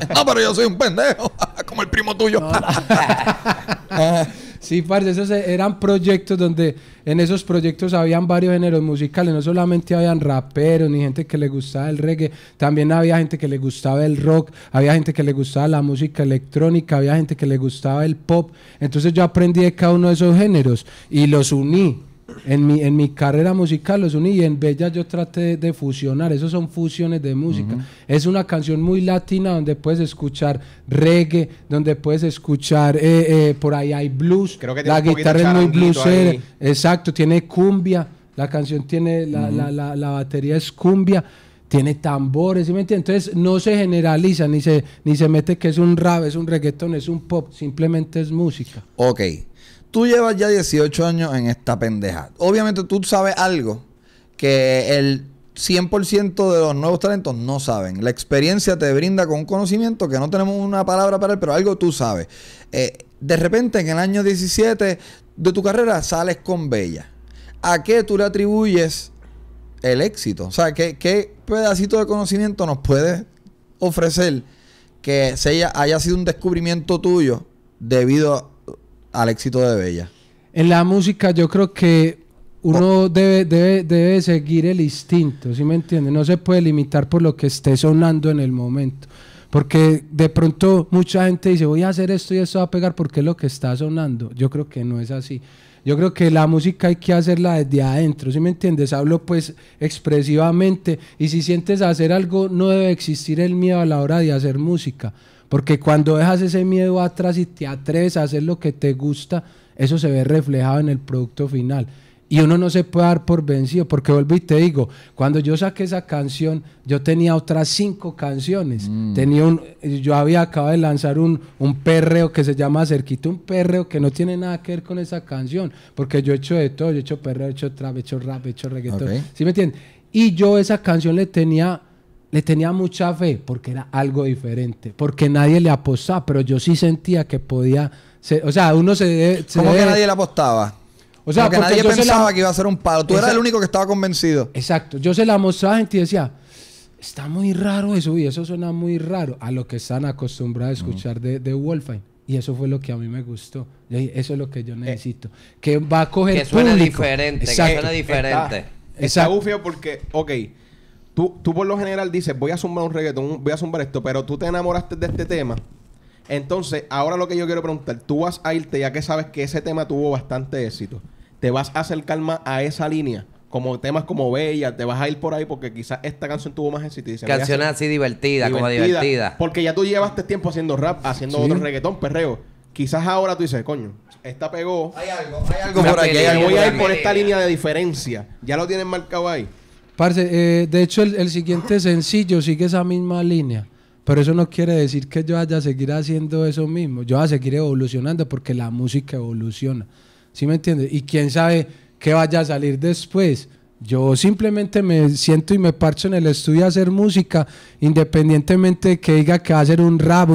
ah, pero yo soy un pendejo, como el primo tuyo. Eh, Sí, parce, esos e- eran proyectos donde en esos proyectos habían varios géneros musicales, no solamente habían raperos ni gente que le gustaba el reggae, también había gente que le gustaba el rock, había gente que le gustaba la música electrónica, había gente que le gustaba el pop. Entonces yo aprendí de cada uno de esos géneros y los uní en mi, en mi carrera musical los uní y en Bella yo traté de, fusionar, esos son fusiones de música. Es una canción muy latina donde puedes escuchar reggae, donde puedes escuchar, eh, eh, por ahí hay blues, Creo que la guitarra es muy bluesera, exacto, tiene cumbia, la canción tiene, la, la, la, batería es cumbia tiene tambores, ¿sí me Entonces no se generaliza, ni se, ni se mete que es un rap, es un reggaetón, es un pop, simplemente es música. Ok, tú llevas ya 18 años en esta pendeja. Obviamente tú sabes algo que el 100% de los nuevos talentos no saben. La experiencia te brinda con un conocimiento que no tenemos una palabra para él, pero algo tú sabes. Eh, de repente, en el año 17 de tu carrera, sales con Bella. ¿A qué tú le atribuyes el éxito? O sea, ¿qué, qué pedacito de conocimiento nos puedes ofrecer que haya, haya sido un descubrimiento tuyo debido a al éxito de Bella? En la música yo creo que uno oh. debe, seguir el instinto, ¿sí me entiendes, No se puede limitar por lo que esté sonando en el momento. Porque de pronto mucha gente dice, voy a hacer esto y esto va a pegar porque es lo que está sonando. Yo creo que no es así. Yo creo que la música hay que hacerla desde adentro, ¿sí me entiendes? Hablo pues expresivamente y si sientes hacer algo no debe existir el miedo a la hora de hacer música. Porque cuando dejas ese miedo atrás y te atreves a hacer lo que te gusta, eso se ve reflejado en el producto final. Y uno no se puede dar por vencido, porque vuelvo y te digo, cuando yo saqué esa canción, yo tenía otras cinco canciones. Mm. Tenía un, yo había acabado de lanzar un, un perreo que se llama Cerquito, un perreo que no tiene nada que ver con esa canción, porque yo he hecho de todo, yo he hecho perreo, he hecho trap, he hecho rap, he hecho reggaetón. ¿Sí me entienden? Y yo esa canción le tenía le tenía mucha fe porque era algo diferente, porque nadie le apostaba, pero yo sí sentía que podía o sea, uno se debe... ¿Cómo que nadie le apostaba? O sea, porque, nadie pensaba que iba a ser un palo. Tú eras el único que estaba convencido. Exacto. Yo se la mostraba a gente y decía, está muy raro eso y eso suena muy raro a lo que están acostumbrados a escuchar de, de Y eso fue lo que a mí me gustó. Eso es lo que yo eh, necesito. que va a coger. Que suene diferente, que suene diferente. Está, está, está, porque, ok, Tú, tú por lo general dices, voy a zumbar un reggaetón, voy a zumbar esto, pero tú te enamoraste de este tema. Entonces, ahora lo que yo quiero preguntar, tú vas a irte, ya que sabes que ese tema tuvo bastante éxito, te vas a acercar más a esa línea, como temas como Bella, te vas a ir por ahí porque quizás esta canción tuvo más éxito. Canciones así divertidas, divertida, como divertidas. Porque ya tú llevaste tiempo haciendo rap, haciendo otro reggaetón, perreo. Quizás ahora tú dices, coño, esta pegó. Hay algo, hay algo por aquí. Voy a ir por esta línea de diferencia. Ya lo tienen marcado ahí. Parce, eh, de hecho el, siguiente sencillo sigue esa misma línea, pero eso no quiere decir que yo vaya a seguir haciendo eso mismo, yo voy a seguir evolucionando porque la música evoluciona, ¿sí me entiendes? Y quién sabe qué vaya a salir después. Yo simplemente me siento y me parcho en el estudio a hacer música, independientemente de que diga que va a ser un rap,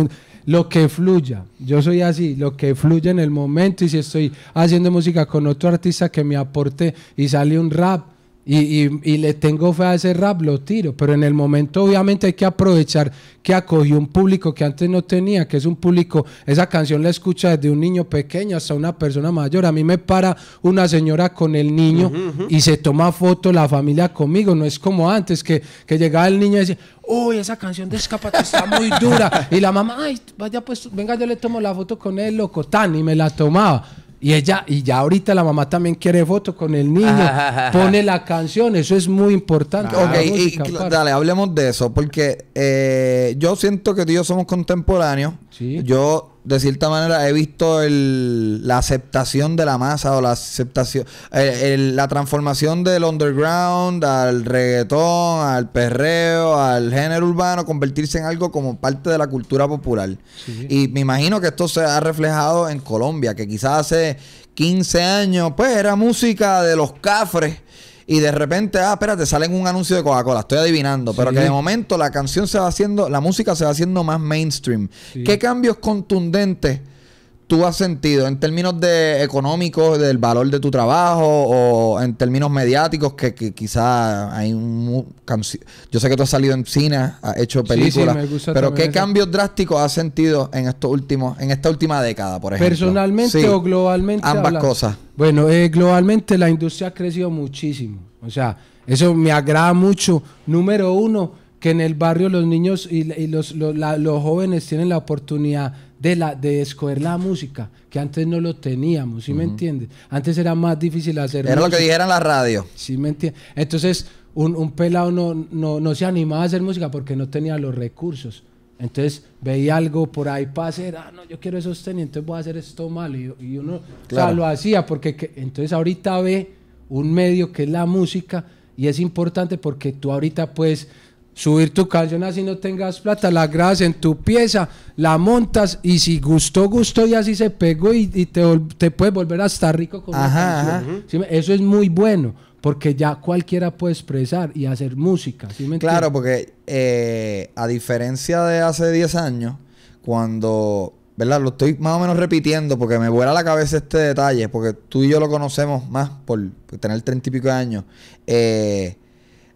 lo que fluya. Yo soy así, lo que fluye en el momento. Y si estoy haciendo música con otro artista que me aporte y sale un rap, y, y, le tengo fe a ese rap, lo tiro. Pero en el momento, obviamente, hay que aprovechar que acogió un público que antes no tenía, que es un público. Esa canción la escucha desde un niño pequeño hasta una persona mayor. A mí me para una señora con el niño y se toma foto la familia conmigo. No es como antes, que, que llegaba el niño y decía, uy, esa canción de Escapate está muy dura. y la mamá, ay, vaya, pues, venga, yo le tomo la foto con él, loco, tan, y me la tomaba. Y ella, y ya ahorita la mamá también quiere fotos con el niño, pone la canción, eso es muy importante. ok, dale, hablemos de eso, porque eh, yo siento que tú y yo somos contemporáneos. Yo de cierta manera he visto el, la aceptación de la masa o la aceptación, la transformación del underground al reggaetón, al perreo, al género urbano, convertirse en algo como parte de la cultura popular. Y me imagino que esto se ha reflejado en Colombia, que quizás hace 15 años pues era música de los cafres y de repente, ah, espérate, salen un anuncio de Coca-Cola, estoy adivinando, pero que de momento la canción se va haciendo, la música se va haciendo más mainstream. ¿Qué cambios contundentes? tú has sentido en términos de económicos, del valor de tu trabajo o en términos mediáticos que, que quizás hay un... Yo sé que tú has salido en cine, has hecho películas, pero ¿qué cambios drásticos has sentido en estos últimos, en esta última década, por ejemplo? Personalmente o globalmente. Ambas cosas. Bueno, eh, globalmente la industria ha crecido muchísimo. O sea, eso me agrada mucho. Número uno, que en el barrio los niños y, los, los jóvenes tienen la oportunidad de, la, de escoger la música, que antes no lo teníamos, ¿sí me entiendes? Antes era más difícil hacer Era lo que dijeran la radio. ¿Sí me entiendes? Entonces, un, un pelado no, no, se animaba a hacer música porque no tenía los recursos. Entonces veía algo por ahí para hacer, ah, no, yo quiero esos tenis, entonces voy a hacer esto mal. Y, y uno o sea, lo hacía porque entonces ahorita ve un medio que es la música y es importante porque tú ahorita puedes subir tu canción así no tengas plata, la grabas en tu pieza, la montas y si gustó, gustó y así se pegó y, te, puedes volver a estar rico con Eso es muy bueno porque ya cualquiera puede expresar y hacer música. ¿sí me claro, porque eh, a diferencia de hace 10 años, cuando, ¿verdad? Lo estoy más o menos repitiendo porque me vuela la cabeza este detalle, porque tú y yo lo conocemos más por tener 30 y pico de años. Eh,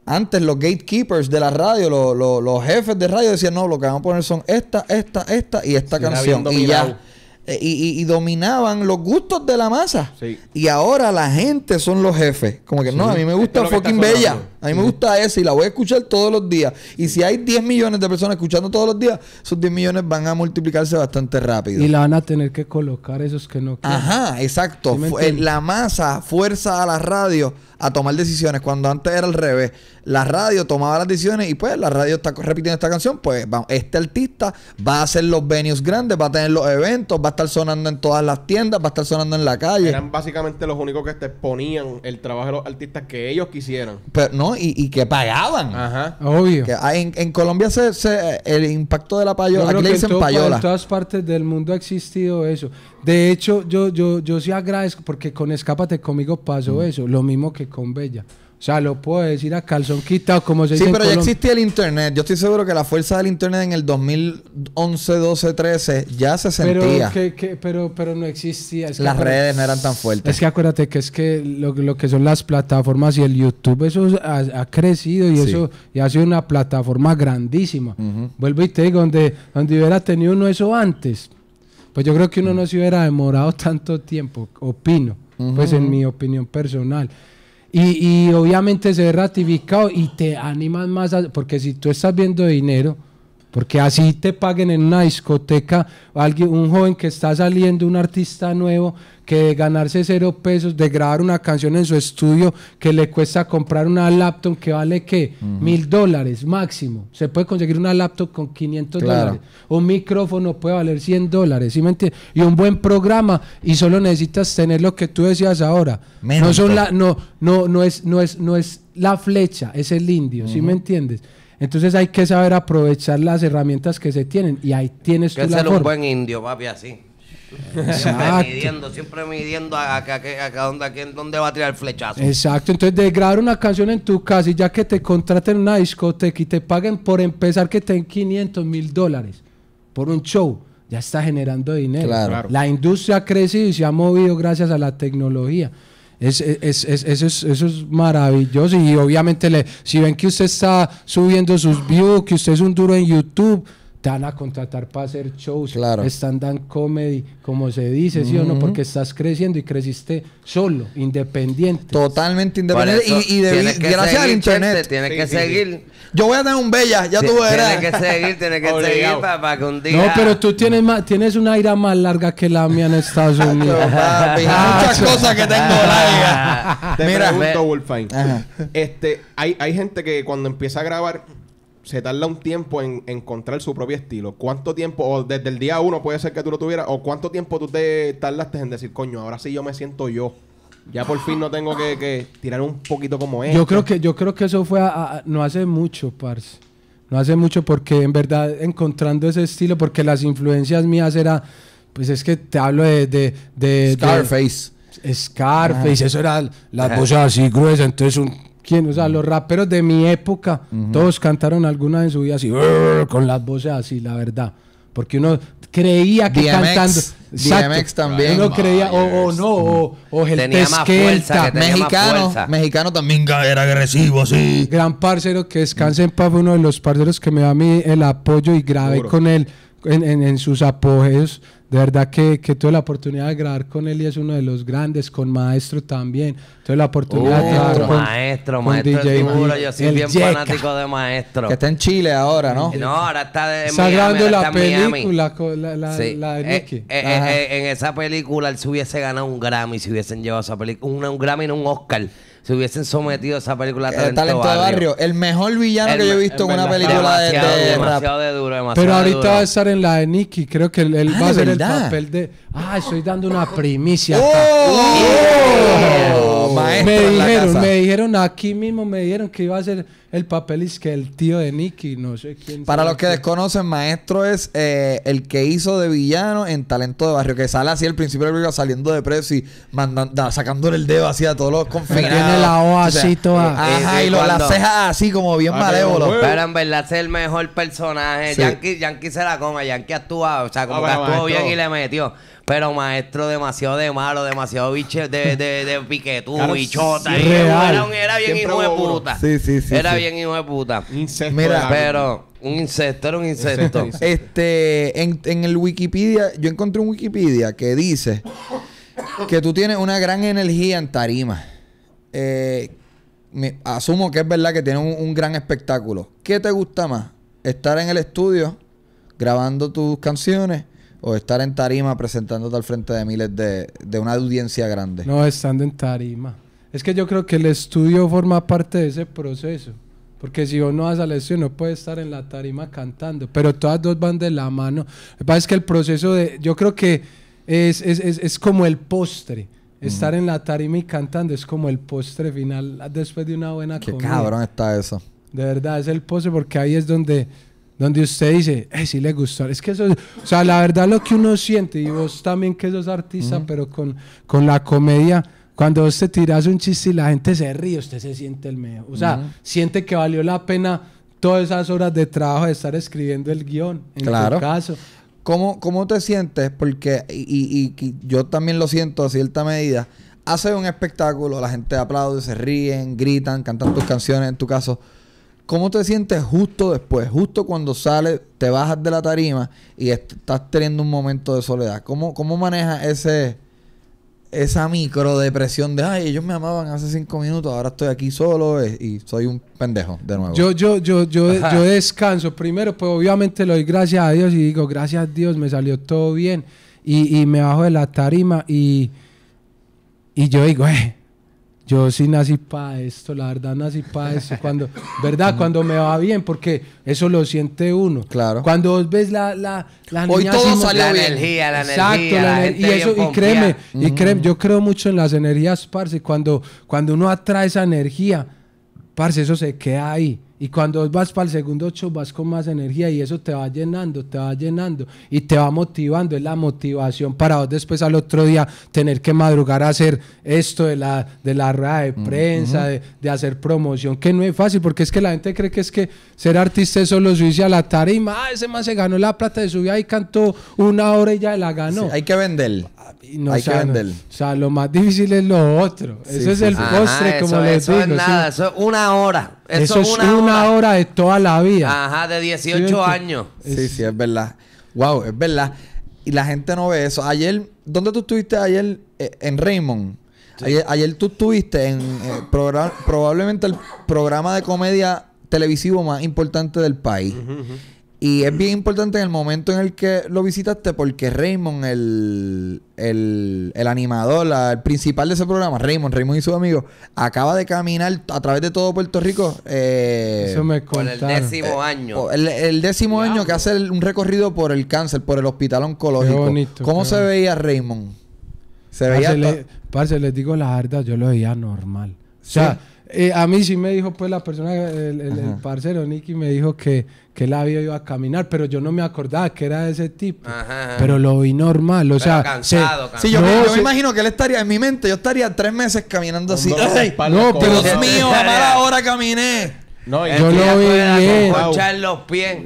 antes los gatekeepers de la radio, los, jefes de radio decían, no, lo que vamos a poner son esta, esta, esta y esta canción. Y ya. Eh, y, dominaban los gustos de la masa. Y ahora la gente son los jefes. Como que no, a mí me gusta fucking bella. A mí me gusta esa y la voy a escuchar todos los días. Y si hay 10 millones de personas escuchando todos los días, esos 10 millones van a multiplicarse bastante rápido. Y la van a tener que colocar esos que no quieren. Ajá, exacto. la masa fuerza a la radio a tomar decisiones. Cuando antes era al revés. La radio tomaba las decisiones y pues la radio está repitiendo esta canción. Pues este artista va a hacer los venues grandes, va a tener los eventos, va a estar sonando en todas las tiendas, va a estar sonando en la calle. Eran básicamente los únicos que te exponían el trabajo de los artistas que ellos quisieran. Pero no, y, que pagaban. Obvio. en, Colombia se, el impacto de la payola, en todas partes del mundo ha existido eso. De hecho, yo, yo, yo sí agradezco, porque con Escápate conmigo pasó mm. eso, lo mismo que con Bella. O sea, lo puedo decir a calzón quitado, como se sí, dice. Sí, pero ya existía el Internet. Yo estoy seguro que la fuerza del Internet en el 2011, 12, 13 ya se sentía. Pero, pero, no existía. las redes no eran tan fuertes. Es que acuérdate que es que lo, lo que son las plataformas y el YouTube, eso ha, crecido y eso y ha sido una plataforma grandísima. Vuelvo y te digo, donde, donde hubiera tenido uno eso antes, pues yo creo que uno no se hubiera demorado tanto tiempo, opino. Pues en mi opinión personal. Y, obviamente se ve ratificado y te animan más, a, porque si tú estás viendo dinero, porque así te paguen en una discoteca alguien, un joven que está saliendo, un artista nuevo, que de ganarse cero pesos, de grabar una canción en su estudio, que le cuesta comprar una laptop que vale ¿qué? mil dólares máximo. Se puede conseguir una laptop con 500 dólares. Un micrófono puede valer 100 dólares, ¿sí me entiendes? Y un buen programa y solo necesitas tener lo que tú decías ahora. no son la, no, no, no es, no es, no es la flecha, es el indio, ¿sí me entiendes? Entonces hay que saber aprovechar las herramientas que se tienen y ahí tienes tú la un buen indio, papi, así. Siempre midiendo, siempre midiendo a, dónde, va a tirar el flechazo. Exacto, entonces de grabar una canción en tu casa y ya que te contraten una discoteca y te paguen por empezar que te den 500 mil dólares por un show, ya está generando dinero. Claro. La industria ha crecido y se ha movido gracias a la tecnología. Es, es, es, eso, es, eso es maravilloso y obviamente le, si ven que usted está subiendo sus views, que usted es un duro en YouTube, ...están a contratar para hacer shows, claro. stand-up comedy, como se dice, ¿sí o no? Porque estás creciendo y creciste solo, independiente. Totalmente independiente. Y, gracias al internet. Tiene que seguir. Yo voy a tener un bella, ya tú verás. Tienes que seguir, tienes que seguir para, que un día. No, pero tú tienes, más, tienes una ira más larga que la mía en Estados Unidos. Hay ah, muchas cosas que tengo larga. Te Mira, pregunto, Wolfine. Este, hay, hay gente que cuando empieza a grabar se tarda un tiempo en encontrar su propio estilo. ¿Cuánto tiempo, o desde el día uno puede ser que tú lo tuvieras, o cuánto tiempo tú te tardaste en decir, coño, ahora sí yo me siento yo? Ya por fin no tengo que, tirar un poquito como es. Yo este. creo que, yo creo que eso fue no hace mucho, parce. No hace mucho porque en verdad encontrando ese estilo, porque las influencias mías eran... pues es que te hablo de... Scarface. Scarface, ah. eso era la cosa ah. así gruesa entonces un o sea, los raperos de mi época, todos cantaron alguna en su vida así, con las voces así, la verdad. Porque uno creía que cantando. DMX también. Uno creía, o, no, o, el Mexicano, mexicano también era agresivo, sí. Gran parcero que descanse en paz, uno de los parceros que me da a mí el apoyo y grabé con él en sus apogeos de verdad que, que, tuve la oportunidad de grabar con él y es uno de los grandes, con Maestro también. Tuve la oportunidad de oh, grabar con Maestro, con Maestro DJ Yo soy bien fanático de Maestro. Que está en Chile ahora, ¿no? No, ahora está grabando la película, la, de Nicky. Eh, eh, eh, en esa película él se hubiese ganado un Grammy si hubiesen llevado esa película. Un, Grammy Grammy, no un Oscar se hubiesen sometido a esa película de talento, talento barrio. barrio. El mejor villano que yo he visto en una película de, de, demasiado de duro, demasiado Pero ahorita va a estar en la de Nicky. Creo que él, ah, va a ser el papel de. Ah, estoy dando una primicia. Oh, oh, me dijeron, me dijeron aquí mismo, me dijeron que iba a ser el papel es que el tío de Nicky, no sé quién. Para los que desconocen, Maestro es eh, el que hizo de villano en Talento de Barrio, que sale así al principio del video saliendo de preso y sacándole el dedo así a todos los confinados. Tiene la hoja así toda. Eh, eh, Ajá, y lo, las cejas así como bien malévolo. Pero, en verdad es el mejor personaje. Yankee, se la come, Yankee actúa, o sea, como ah, que actuó bien y le metió. Pero maestro demasiado de malo, demasiado biche de, de, piquetú, bichota. era, bien hijo de puta. Sí, sí, sí, era bien hijo de puta. Mira, pero un insecto era un insecto. este, en, el Wikipedia, yo encontré un Wikipedia que dice que tú tienes una gran energía en tarima. Eh, me, asumo que es verdad que tienes un, gran espectáculo. ¿Qué te gusta más? ¿Estar en el estudio grabando tus canciones o estar en tarima presentándote al frente de miles de, de una audiencia grande. No, estando en tarima. Es que yo creo que el estudio forma parte de ese proceso. Porque si vos no vas la estudio, no puedes estar en la tarima cantando. Pero todas dos van de la mano. Lo que pasa es que el proceso de. Yo creo que es, es, es, como el postre. Estar en la tarima y cantando es como el postre final después de una buena comida. Qué cabrón está eso. De verdad, es el postre porque ahí es donde donde usted dice, eh, sí le gustó. Es que eso, o sea, la verdad lo que uno siente, y vos también que sos artista, pero con, con la comedia, cuando vos te tiras un chiste y la gente se ríe, usted se siente el medio. O sea, siente que valió la pena todas esas horas de trabajo de estar escribiendo el guión, en claro. Tu caso. ¿Cómo, ¿Cómo te sientes? Porque, y, y, yo también lo siento a cierta medida, hace un espectáculo, la gente aplaude, se ríen, gritan, cantan tus canciones en tu caso. ¿Cómo te sientes justo después? Justo cuando sales, te bajas de la tarima y estás teniendo un momento de soledad. ¿Cómo, cómo manejas ese, esa micro depresión de, ay, ellos me amaban hace cinco minutos, ahora estoy aquí solo eh, y soy un pendejo de nuevo? Yo, yo, yo, yo, yo descanso. Primero, pues obviamente le doy gracias a Dios y digo, gracias a Dios, me salió todo bien. Y, y me bajo de la tarima y, y yo digo, eh yo sí nací para esto, la verdad nací para esto. Cuando, ¿Verdad? Cuando me va bien, porque eso lo siente uno. Claro. Cuando ves la, la, Hoy todo la energía, la energía. La y eso, y créeme, y mm. créeme, yo creo mucho en las energías, parce. Cuando, cuando uno atrae esa energía, parce, eso se queda ahí. Y cuando vas para el segundo show vas con más energía y eso te va llenando, te va llenando y te va motivando. Es la motivación para vos después al otro día tener que madrugar a hacer esto de la, de la rueda de prensa, de, hacer promoción, que no es fácil porque es que la gente cree que es que ser artista es solo subirse a la tarima. Ah, ese más se ganó la plata de subir ahí, cantó una hora y ya la ganó. hay que vender. No, hay sea, que vender. o sea, lo más difícil es lo otro. eso es el postre, como les digo. nada, eso es una hora. Eso, es una, hora. de toda la vida. Ajá, de 18 años. Sí, sí, es verdad. Wow, es verdad. Y la gente no ve eso. Ayer, ¿dónde tú estuviste ayer? Eh, en Raymond. Ayer, tú estuviste en eh, probablemente el programa de comedia televisivo más importante del país. Ajá. Y es bien importante en el momento en el que lo visitaste porque Raymond, el, animador, el principal de ese programa, Raymond, Raymond y sus amigos, acaba de caminar a través de todo Puerto Rico. Eh, Eso me eh, el décimo año. El, décimo año que hace un recorrido por el cáncer, por el hospital oncológico. Qué bonito, ¿Cómo se veía Raymond? Se veía... parce, les digo la verdad, yo lo veía normal. O sea... Eh, a mí sí me dijo, pues, la persona, el, el, parcero Nicky me dijo que, que él había ido a caminar, pero yo no me acordaba que era de ese tipo. Pero lo vi normal, o sea... Sí, yo, me, imagino que él estaría, en mi mente, yo estaría tres meses caminando así. Ay, no, pero... Dios mío, a mala hora caminé. No, yo lo vi bien. en los pies.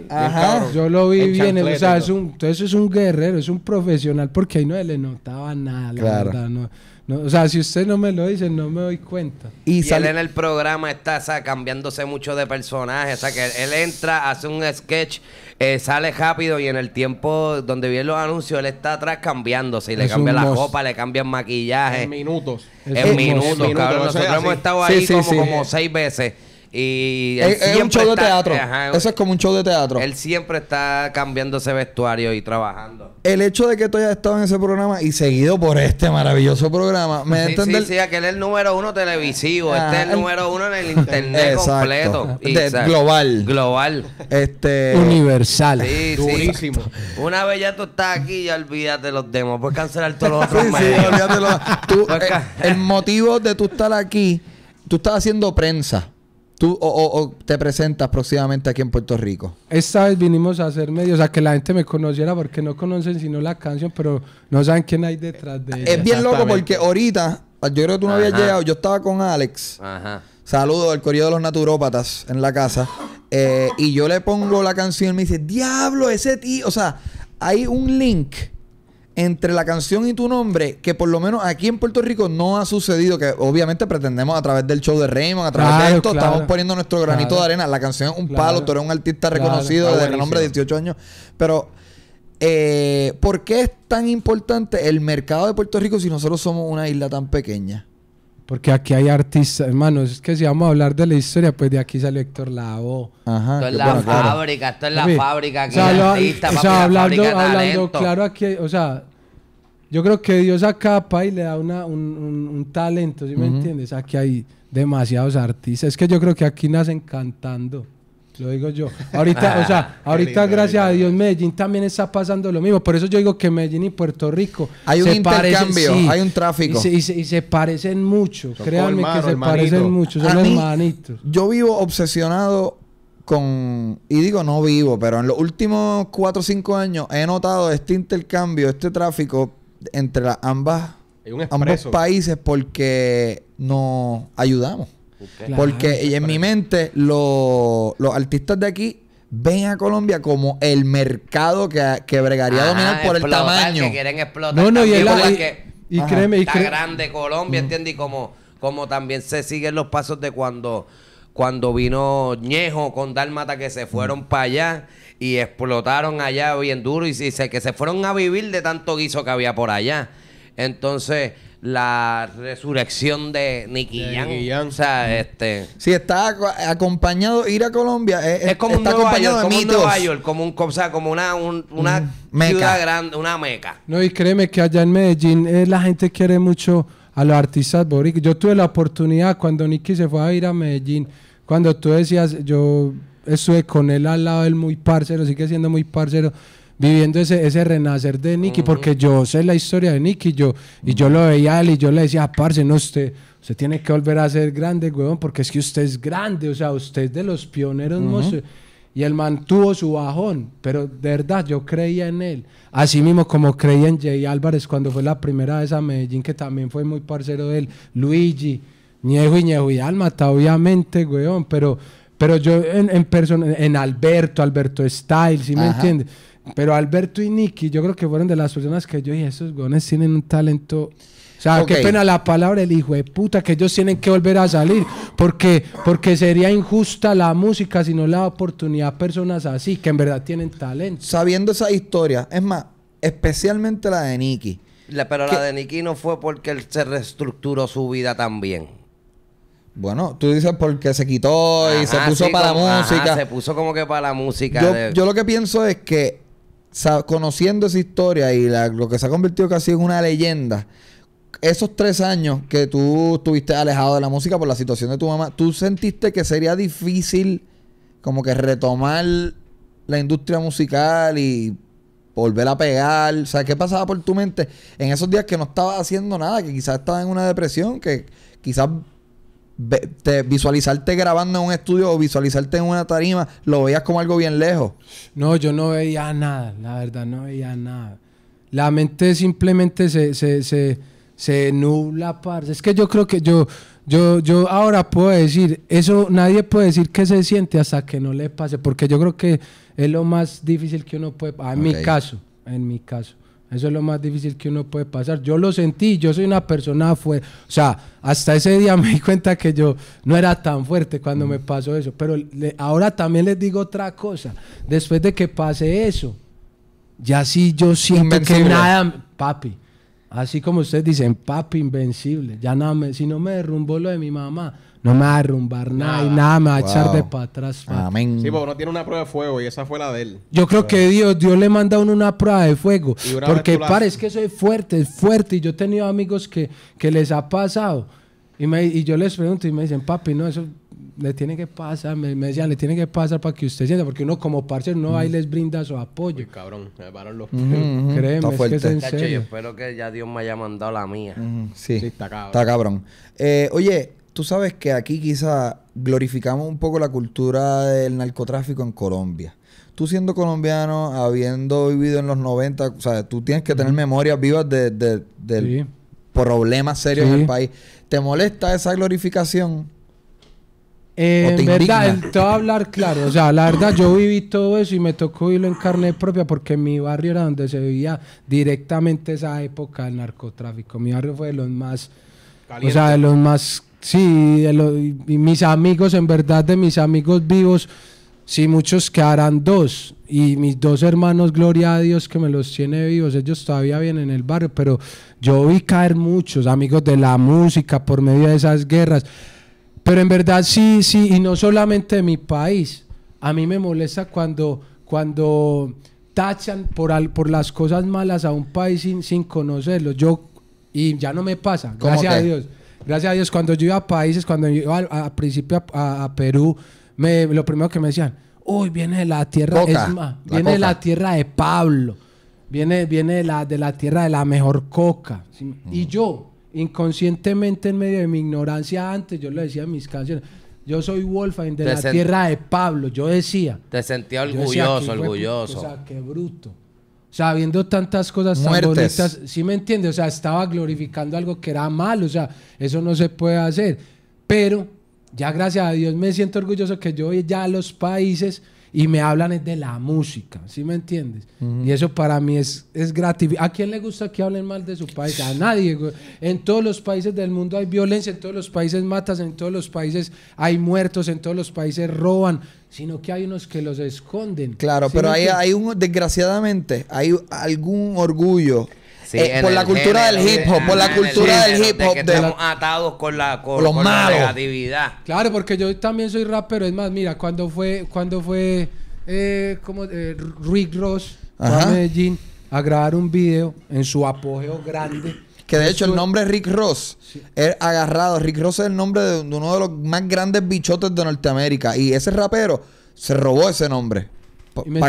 yo lo vi bien. O sea, es entonces es un guerrero, es un profesional, porque ahí no le notaba nada, claro. la verdad, o sea, si usted no me lo dice, no me doy cuenta. Y, y él en el programa está cambiándose mucho de personaje. O sea, que él entra, hace un sketch, eh, sale rápido y en el tiempo donde viene los anuncios, él está atrás cambiándose. Y le cambia la copa, le cambian maquillaje. En minutos. En, minutos, cabrón. Nosotros hemos estado ahí como, como seis veces. Y es, un show de teatro. Eso es como un show de teatro. Él siempre está cambiando ese vestuario y trabajando. El hecho de que tú hayas estado en ese programa y seguido por este maravilloso programa, me sí, entender... sí, que aquel es el número uno televisivo. Ah, este es el, número uno en el internet completo. global. Global. Este... Universal. Durísimo. Una vez ya tú estás aquí, ya olvídate los demos. Puedes cancelar todos los otros medios. olvídate eh, el motivo de tú estar aquí, tú estás haciendo prensa. Tú o, te presentas próximamente aquí en Puerto Rico. Esta vez vinimos a hacer medio, o sea, que la gente me conociera porque no conocen sino la canción, pero no saben quién hay detrás de ella. Es bien loco porque ahorita, yo creo que tú no habías llegado, yo estaba con Alex. Ajá. Saludos al corrido de los naturópatas en la casa. Eh, y yo le pongo la canción y me dice, diablo, ese tío. O sea, hay un link entre la canción y tu nombre que por lo menos aquí en Puerto Rico no ha sucedido, que obviamente pretendemos a través del show de Raymond, a través de esto, estamos poniendo nuestro granito de arena. La canción es un palo, tú eres un artista reconocido de renombre de 18 años, pero... Eh, ¿Por qué es tan importante el mercado de Puerto Rico si nosotros somos una isla tan pequeña? Porque aquí hay artistas, hermano, es que si vamos a hablar de la historia, pues de aquí sale Héctor Lavo. Ajá. Esto es la fábrica, esto es la fábrica, aquí o sea, artista, o hablando, claro, aquí, o sea, yo creo que Dios a cada país le da una, un, talento, ¿sí me entiendes? Aquí hay demasiados artistas. Es que yo creo que aquí nacen cantando. Lo digo yo. Ahorita, o sea, ahorita gracias a Dios Medellín también está pasando lo mismo. Por eso yo digo que Medellín y Puerto Rico. Hay un intercambio, hay un tráfico. Y se, parecen mucho. Créanme que se parecen mucho. Son hermanitos. Yo vivo obsesionado con, y digo no vivo, pero en los últimos 4 o 5 años he notado este intercambio, este tráfico entre ambas ambos países porque nos ayudamos. porque en mi mente los artistas de aquí ven a Colombia como el mercado que, bregaría dominar por el tamaño. No, no, y, y, créeme, y está grande Colombia, mm. ¿entiendes? Y como, como también se siguen los pasos de cuando cuando vino Ñejo con Dálmata que se fueron para allá y explotaron allá bien duro y, se, que se fueron a vivir de tanto guiso que había por allá. Entonces, la resurrección de Nicky O sea, este. Si está acompañado, ir a Colombia eh, eh, es, como un acompañado como Un Nueva como un, como una, una mm, ciudad grande, una meca. No, y créeme que allá en Medellín eh, la gente quiere mucho a los artistas Yo tuve la oportunidad cuando Nicky se fue a ir a Medellín cuando tú decías, yo estuve con él al lado, él muy parcero, sigue siendo muy parcero, viviendo ese, ese renacer de Nicky, porque yo sé la historia de Nicky, yo, y yo lo veía a él y yo le decía, parce, no, usted, usted tiene que volver a ser grande, huevón, porque es que usted es grande, o sea, usted es de los pioneros, Y él mantuvo su bajón, pero de verdad yo creía en él. Así mismo como creía en Jay Álvarez cuando fue la primera vez a Medellín, que también fue muy parcero de él, Luigi. Ñejo y Ñejo y está obviamente, weón, pero, pero yo en, persona, en Alberto, Alberto Style, ¿sí me entiendes? Pero Alberto y Nicky, yo creo que fueron de las personas que yo y esos weones tienen un talento. O sea, qué pena la palabra el hijo de puta, que ellos tienen que volver a salir, porque, porque sería injusta la música si no la oportunidad a personas así, que en verdad tienen talento. Sabiendo esa historia, es más, especialmente la de Nicky. La, pero la de Nicky no fue porque él se reestructuró su vida también. Bueno, tú dices porque se quitó y se puso para la música. se puso como que para la música. Yo, lo que pienso es que conociendo esa historia y lo que se ha convertido casi en una leyenda, esos tres años que tú estuviste alejado de la música por la situación de tu mamá, ¿tú sentiste que sería difícil como que retomar la industria musical y volver a pegar? O sea, ¿qué pasaba por tu mente en esos días que no estabas haciendo nada, que quizás estabas en una depresión, que quizás te, visualizarte grabando en un estudio o visualizarte en una tarima, lo veías como algo bien lejos. No, yo no veía nada, la verdad, no veía nada. La mente simplemente se, se, se, se nubla, parce. Es que yo creo que yo, yo, yo ahora puedo decir, eso nadie puede decir que se siente hasta que no le pase, porque yo creo que es lo más difícil que uno puede, ah, en mi caso, en mi caso. Eso es lo más difícil que uno puede pasar. Yo lo sentí, yo soy una persona fuerte. O sea, hasta ese día me di cuenta que yo no era tan fuerte cuando me mm. pasó eso. Pero ahora también les digo otra cosa. Después de que pase eso, ya sí yo siento que nada, papi. Así como ustedes dicen, papi, invencible. Ya nada, me, si no me derrumbó lo de mi mamá, no me va a arrumbar nada, y nada me va a echar de para atrás. Amén. Sí, porque uno tiene una prueba de fuego y esa fue la de él. Yo creo que Dios, Dios le manda a uno una prueba de fuego. Porque parece que es fuerte, ...es fuerte. Y yo he tenido amigos que, que les ha pasado. Y, y yo les pregunto y me dicen, papi, no, eso le tiene que pasar, me, decían, le tiene que pasar para que usted sienta, porque uno como parcero, no ahí mm. les brinda su apoyo. cabrón, me pararon los mm Créeme, es que es en Yo espero que ya Dios me haya mandado la mía. sí. está cabrón. Está cabrón. Eh, oye, tú sabes que aquí quizá glorificamos un poco la cultura del narcotráfico en Colombia. Tú siendo colombiano, habiendo vivido en los 90, o sea, tú tienes que tener memorias vivas de, problemas serios en el país. ¿Te molesta esa glorificación? Eh, en verdad, te a hablar claro. O sea, la verdad, yo viví todo eso y me tocó vivirlo en carne propia porque mi barrio era donde se vivía directamente esa época del narcotráfico. Mi barrio fue de los más. O sea, de los más Sí, mis amigos, en verdad, de mis amigos vivos, sí, muchos quedarán dos. Y mis dos hermanos, gloria a Dios que me los tiene vivos, ellos todavía vienen en el barrio, pero yo vi caer muchos amigos de la música por medio de esas guerras. Pero en verdad sí, sí, y no solamente de mi país. A mí me molesta cuando, cuando tachan por, al, por las cosas malas a un país sin, sin conocerlo. Yo, y ya no me pasa, gracias a Dios. Gracias a Dios, cuando yo iba a países, cuando yo iba al principio a, Perú, me, lo primero que me decían, uy, viene de la tierra, viene de la tierra de Pablo, viene, viene de, la, de la tierra de la mejor coca. Y yo, inconscientemente en medio de mi ignorancia antes, yo le decía en mis canciones, yo soy Wolfgang de la tierra de Pablo, yo decía. Te sentía orgulloso, orgulloso. o sea, qué bruto sea, viendo tantas cosas tan bonitas, ¿sí me entiende? O sea, estaba glorificando algo que era malo, o sea, eso no se puede hacer. Pero ya gracias a Dios me siento orgulloso que yo ya los países y me hablan de la música, ¿sí me entiendes? Y eso para mí es, es gratificante. ¿A quién le gusta que hablen mal de su país? A nadie. En todos los países del mundo hay violencia, en todos los países matas, en todos los países hay muertos, en todos los países roban, sino que hay unos que los esconden. Claro, pero hay, hay un, desgraciadamente, hay algún orgullo eh, por la cultura del hip hop, por la cultura del hip hop. estamos atados con la, con, la Claro, porque yo también soy rapero. Es más, mira, cuando fue, cuando fue eh, como eh, Rick Ross a Medellín a grabar un video en su apogeo grande. Que de hecho el nombre Rick Ross sí. es agarrado. Rick Ross es el nombre de uno de los más grandes bichotes de Norteamérica. Y ese rapero se robó ese nombre. ¿Y me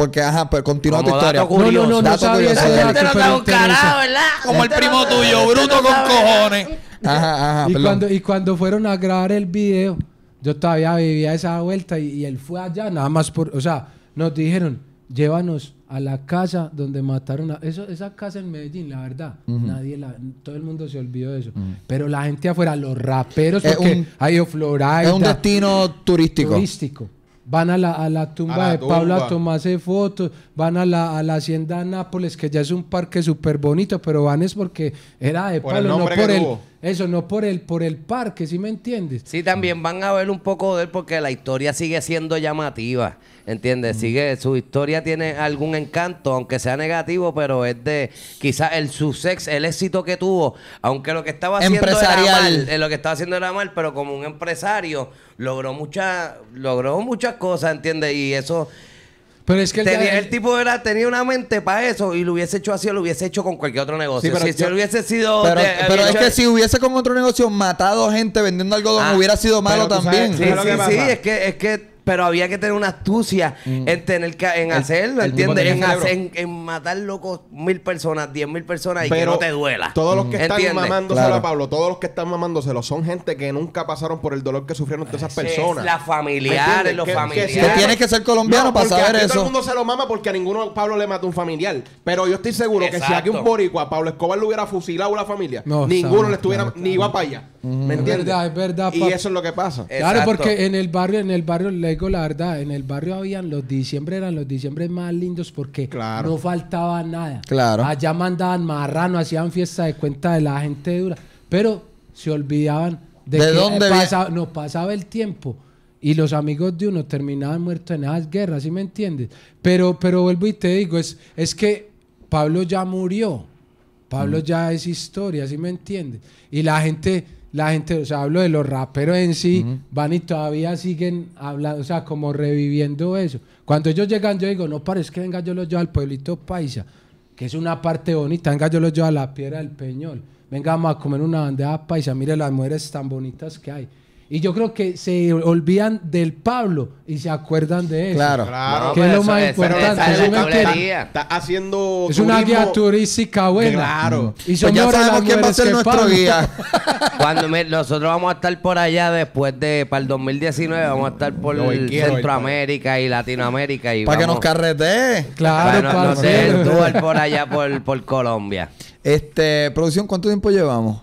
porque, ajá, pues continúa tu historia. No, no, no, no Sabía no ¿verdad? Como el primo tuyo, bruto con cojones. Ajá, ajá, y cuando, y cuando fueron a grabar el video, yo todavía vivía esa vuelta y, él fue allá nada más por... O sea, nos dijeron, llévanos a la casa donde mataron a... Eso, esa casa en Medellín, la verdad. Nadie la... Todo el mundo se olvidó de eso. Pero la gente afuera, los raperos, porque un, Es un destino turístico. Turístico van a la, a la tumba de Pablo a tomarse fotos, van a la, a la hacienda Nápoles, que ya es un parque súper bonito, pero van es porque era de Pablo, no por el... Eso, no por el, por el parque, ¿sí me entiendes? Sí, también van a ver un poco de él porque la historia sigue siendo llamativa. ¿Entiendes? Sigue, su historia tiene algún encanto, aunque sea negativo, pero es de quizás el susex el éxito que tuvo, aunque lo que estaba haciendo era mal, eh, lo que estaba haciendo era mal, pero como un empresario logró muchas, logró muchas cosas, ¿entiendes? Y eso pero es que el, tipo era, tenía una mente para eso y lo hubiese hecho así o lo hubiese hecho con cualquier otro negocio. si, hubiese sido. Pero, es que si hubiese con otro negocio matado gente vendiendo algodón, ah, hubiera sido malo también. sí, sí, es que, es que pero había que tener una astucia mm. en tener que, en hacerlo, ¿entiendes? En, hacer, en, matar locos mil personas, diez mil personas y que no te duela. Todos los que están mamándoselo a Pablo, todos los que están mamándoselo son gente que nunca pasaron por el dolor que sufrieron todas esas personas. Es la familiar, los familiares, los familiares. tienes que ser colombiano para saber eso. Todo el mundo se lo mama porque a ninguno Pablo le mató un familiar. Pero yo estoy seguro que si aquí un boricua a Pablo Escobar le hubiera fusilado a la familia, ninguno le estuviera, ni iba para allá. Es verdad, es verdad. Y eso es lo que pasa. Claro, porque en el barrio, en el barrio, le digo la verdad, en el barrio habían los diciembre, eran los diciembre más lindos porque no faltaba nada. Claro. Allá mandaban marrano, hacían fiesta de cuenta de la gente dura. Pero se olvidaban de, que dónde nos pasaba el tiempo y los amigos de uno terminaban muertos en esas guerras, ¿sí me entiendes? Pero, pero vuelvo y te digo, es, es que Pablo ya murió. Pablo ya es historia, ¿sí me entiendes? Y la gente la gente, o sea, hablo de los raperos en sí, van y todavía siguen hablando, o sea, como reviviendo eso. Cuando ellos llegan, yo digo, no parece que venga yo los llevo al pueblito paisa, que es una parte bonita, venga yo los llevo a la piedra del Peñol, venga vamos a comer una bandeja paisa, mire las mujeres tan bonitas que hay. Y yo creo que se olvidan del Pablo y se acuerdan de eso. Claro, claro. Que es lo más importante. está, haciendo. Es una guía turística buena. Claro. Mm. Y pues ya quién va a ser nuestro guía. Cuando nosotros vamos a estar por allá después de. Para el 2019, vamos a estar por Centroamérica y Latinoamérica. Y para que nos carrete. Claro, para no, el tour por allá, por, por Colombia. Este, producción, ¿cuánto tiempo llevamos?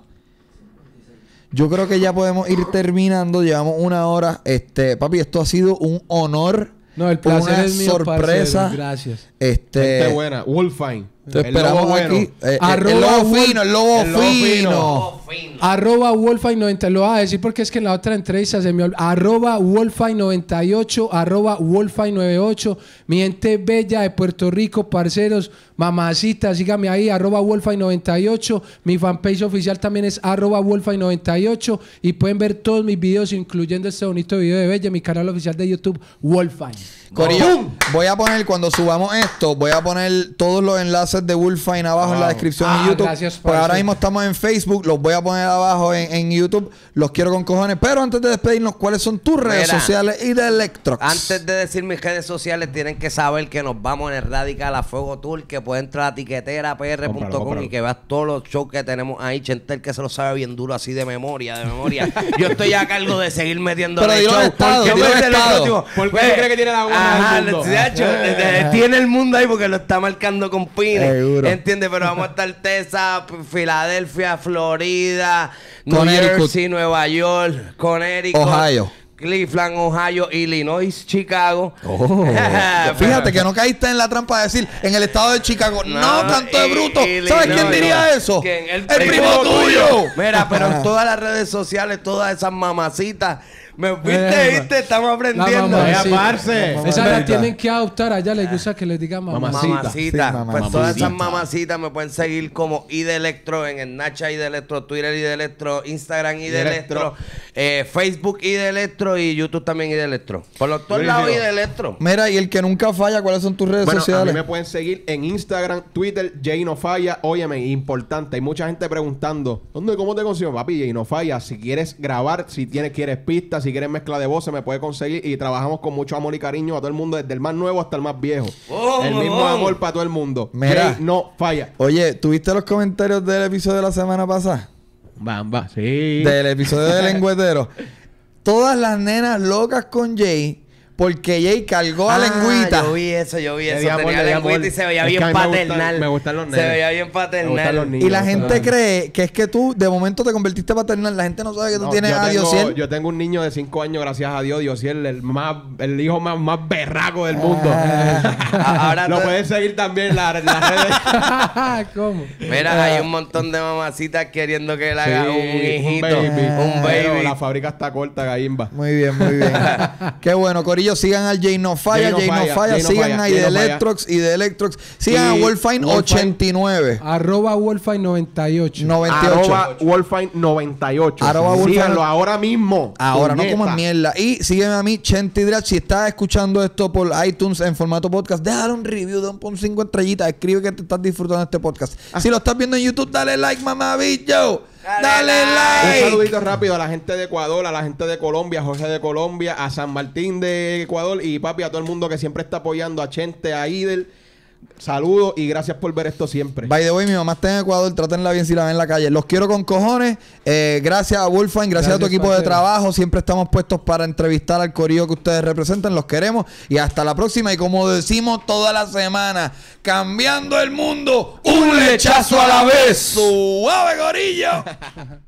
Yo creo que ya podemos ir terminando. Llevamos una hora. Este, papi, esto ha sido un honor. No, el placer una sorpresa. Gracias. Este, buena. Wolfine. Te esperamos bueno. aquí. Eh, eh, arroba el el lobo, fino. Arroba wolfine Lo voy a decir porque es que en la otra entrevista se me olvidó. Arroba Wolfine98, arroba Wolfine98. Mi gente bella de Puerto Rico, parceros, mamacita, sígame ahí, arroba Wolfine98. Mi fanpage oficial también es arroba Wolfine98. Y pueden ver todos mis videos, incluyendo este bonito video de Bella, mi canal oficial de YouTube, Wolfine. Corillo, voy a poner, cuando subamos esto, voy a poner todos los enlaces de Wolfine abajo en la descripción ah, en YouTube. pues ahora mismo estamos en Facebook, los voy a poner abajo en, YouTube. Los quiero con cojones. Pero antes de despedirnos, ¿cuáles son tus redes sociales y de Electrox? Antes de decir mis redes sociales, tienen que saber que nos vamos en el Radical a Fuego Tour, que puede entrar a tiquetera pr.com y que veas todos los shows que tenemos ahí. Chentel que se lo sabe bien duro así de memoria, de memoria. Yo estoy a cargo de seguir metiendo Pero show. Estado, ¿Por qué, crees que tiene la buena tiene el mundo ahí porque lo está marcando con pines. Seguro. ¿Entiendes? Pero vamos a estar Texas, Filadelfia, Florida, New Jersey, Nueva York, Connecticut. Ohio. Cleveland, Ohio, Illinois, Chicago. Oh. fíjate que no caíste en la trampa de decir en el estado de Chicago. No, tanto de bruto. ¿Sabes quién diría eso? El, primo, tuyo. Mira, pero en todas las redes sociales, todas esas mamacitas me viste, viste, estamos aprendiendo. La Esas las tienen que adoptar. Allá les gusta que le digan mamacita. Mamacita. Pues todas esas mamacitas me pueden seguir como ID Electro en el Nacha ID Electro, Twitter ID Electro, Instagram ID Electro, eh, Facebook ID Electro y YouTube también ID Electro. Por los todos lados ID Electro. Mira, y el que nunca falla, ¿cuáles son tus redes sociales? me pueden seguir en Instagram, Twitter, Jay no falla. Óyeme, importante. Hay mucha gente preguntando, ¿dónde cómo te consigo? Papi, Jay no falla. Si quieres grabar, si tienes, quieres pistas, si quieren mezcla de voces, me puede conseguir. Y trabajamos con mucho amor y cariño a todo el mundo, desde el más nuevo hasta el más viejo. Oh, el mismo oh, oh. amor para todo el mundo. Mira, no falla. Oye, ¿tuviste los comentarios del episodio de la semana pasada? Bamba, sí. Del episodio del lengüetero. Todas las nenas locas con Jay porque Jay cargó a ah, lengüita. Yo vi eso, yo vi eso. Tenía la lengüita y se veía bien paternal. Me gustan, los nenes. Se veía bien paternal. y la gente cree que es que tú de momento te convertiste paternal. La gente no sabe que tú tienes a Diosiel. Yo tengo un niño de 5 años, gracias a Dios, Diosiel, el más, el hijo más, berraco del mundo. Ah. ahora Lo puedes seguir también en las redes. ¿Cómo? Mira, ah. hay un montón de mamacitas queriendo que le haga un hijito. Un baby. Un baby. Pero la fábrica está corta, Gaimba. Muy bien, muy bien. Qué bueno, Corillo sigan al Jay No Falla, Jay, no Falla, sigan a de Electrox, y de Electrox, sigan a Wolfine 89. Arroba Wolfine 98. 98. Arroba Wolfine 98. Síganlo ahora mismo. Ahora, no coman mierda. Y sígueme a mí, Chenti Drag Si estás escuchando esto por iTunes en formato podcast, déjale un review, de un 5 estrellitas, escribe que te estás disfrutando este podcast. Ah. Si lo estás viendo en YouTube, dale like, mamá Dale, like. Un saludito rápido a la gente de Ecuador, a la gente de Colombia, a Jorge de Colombia, a San Martín de Ecuador y papi, a todo el mundo que siempre está apoyando a Chente, a Idel. Saludos y gracias por ver esto siempre. By the way, mi mamá está en Ecuador, trátenla bien si la ven en la calle. Los quiero con cojones. Eh, gracias a Wolfine, gracias, a tu equipo de trabajo. Siempre estamos puestos para entrevistar al corillo que ustedes representan. Los queremos. Y hasta la próxima. Y como decimos toda la semana, cambiando el mundo, un lechazo a la vez. ¡Suave, gorillo!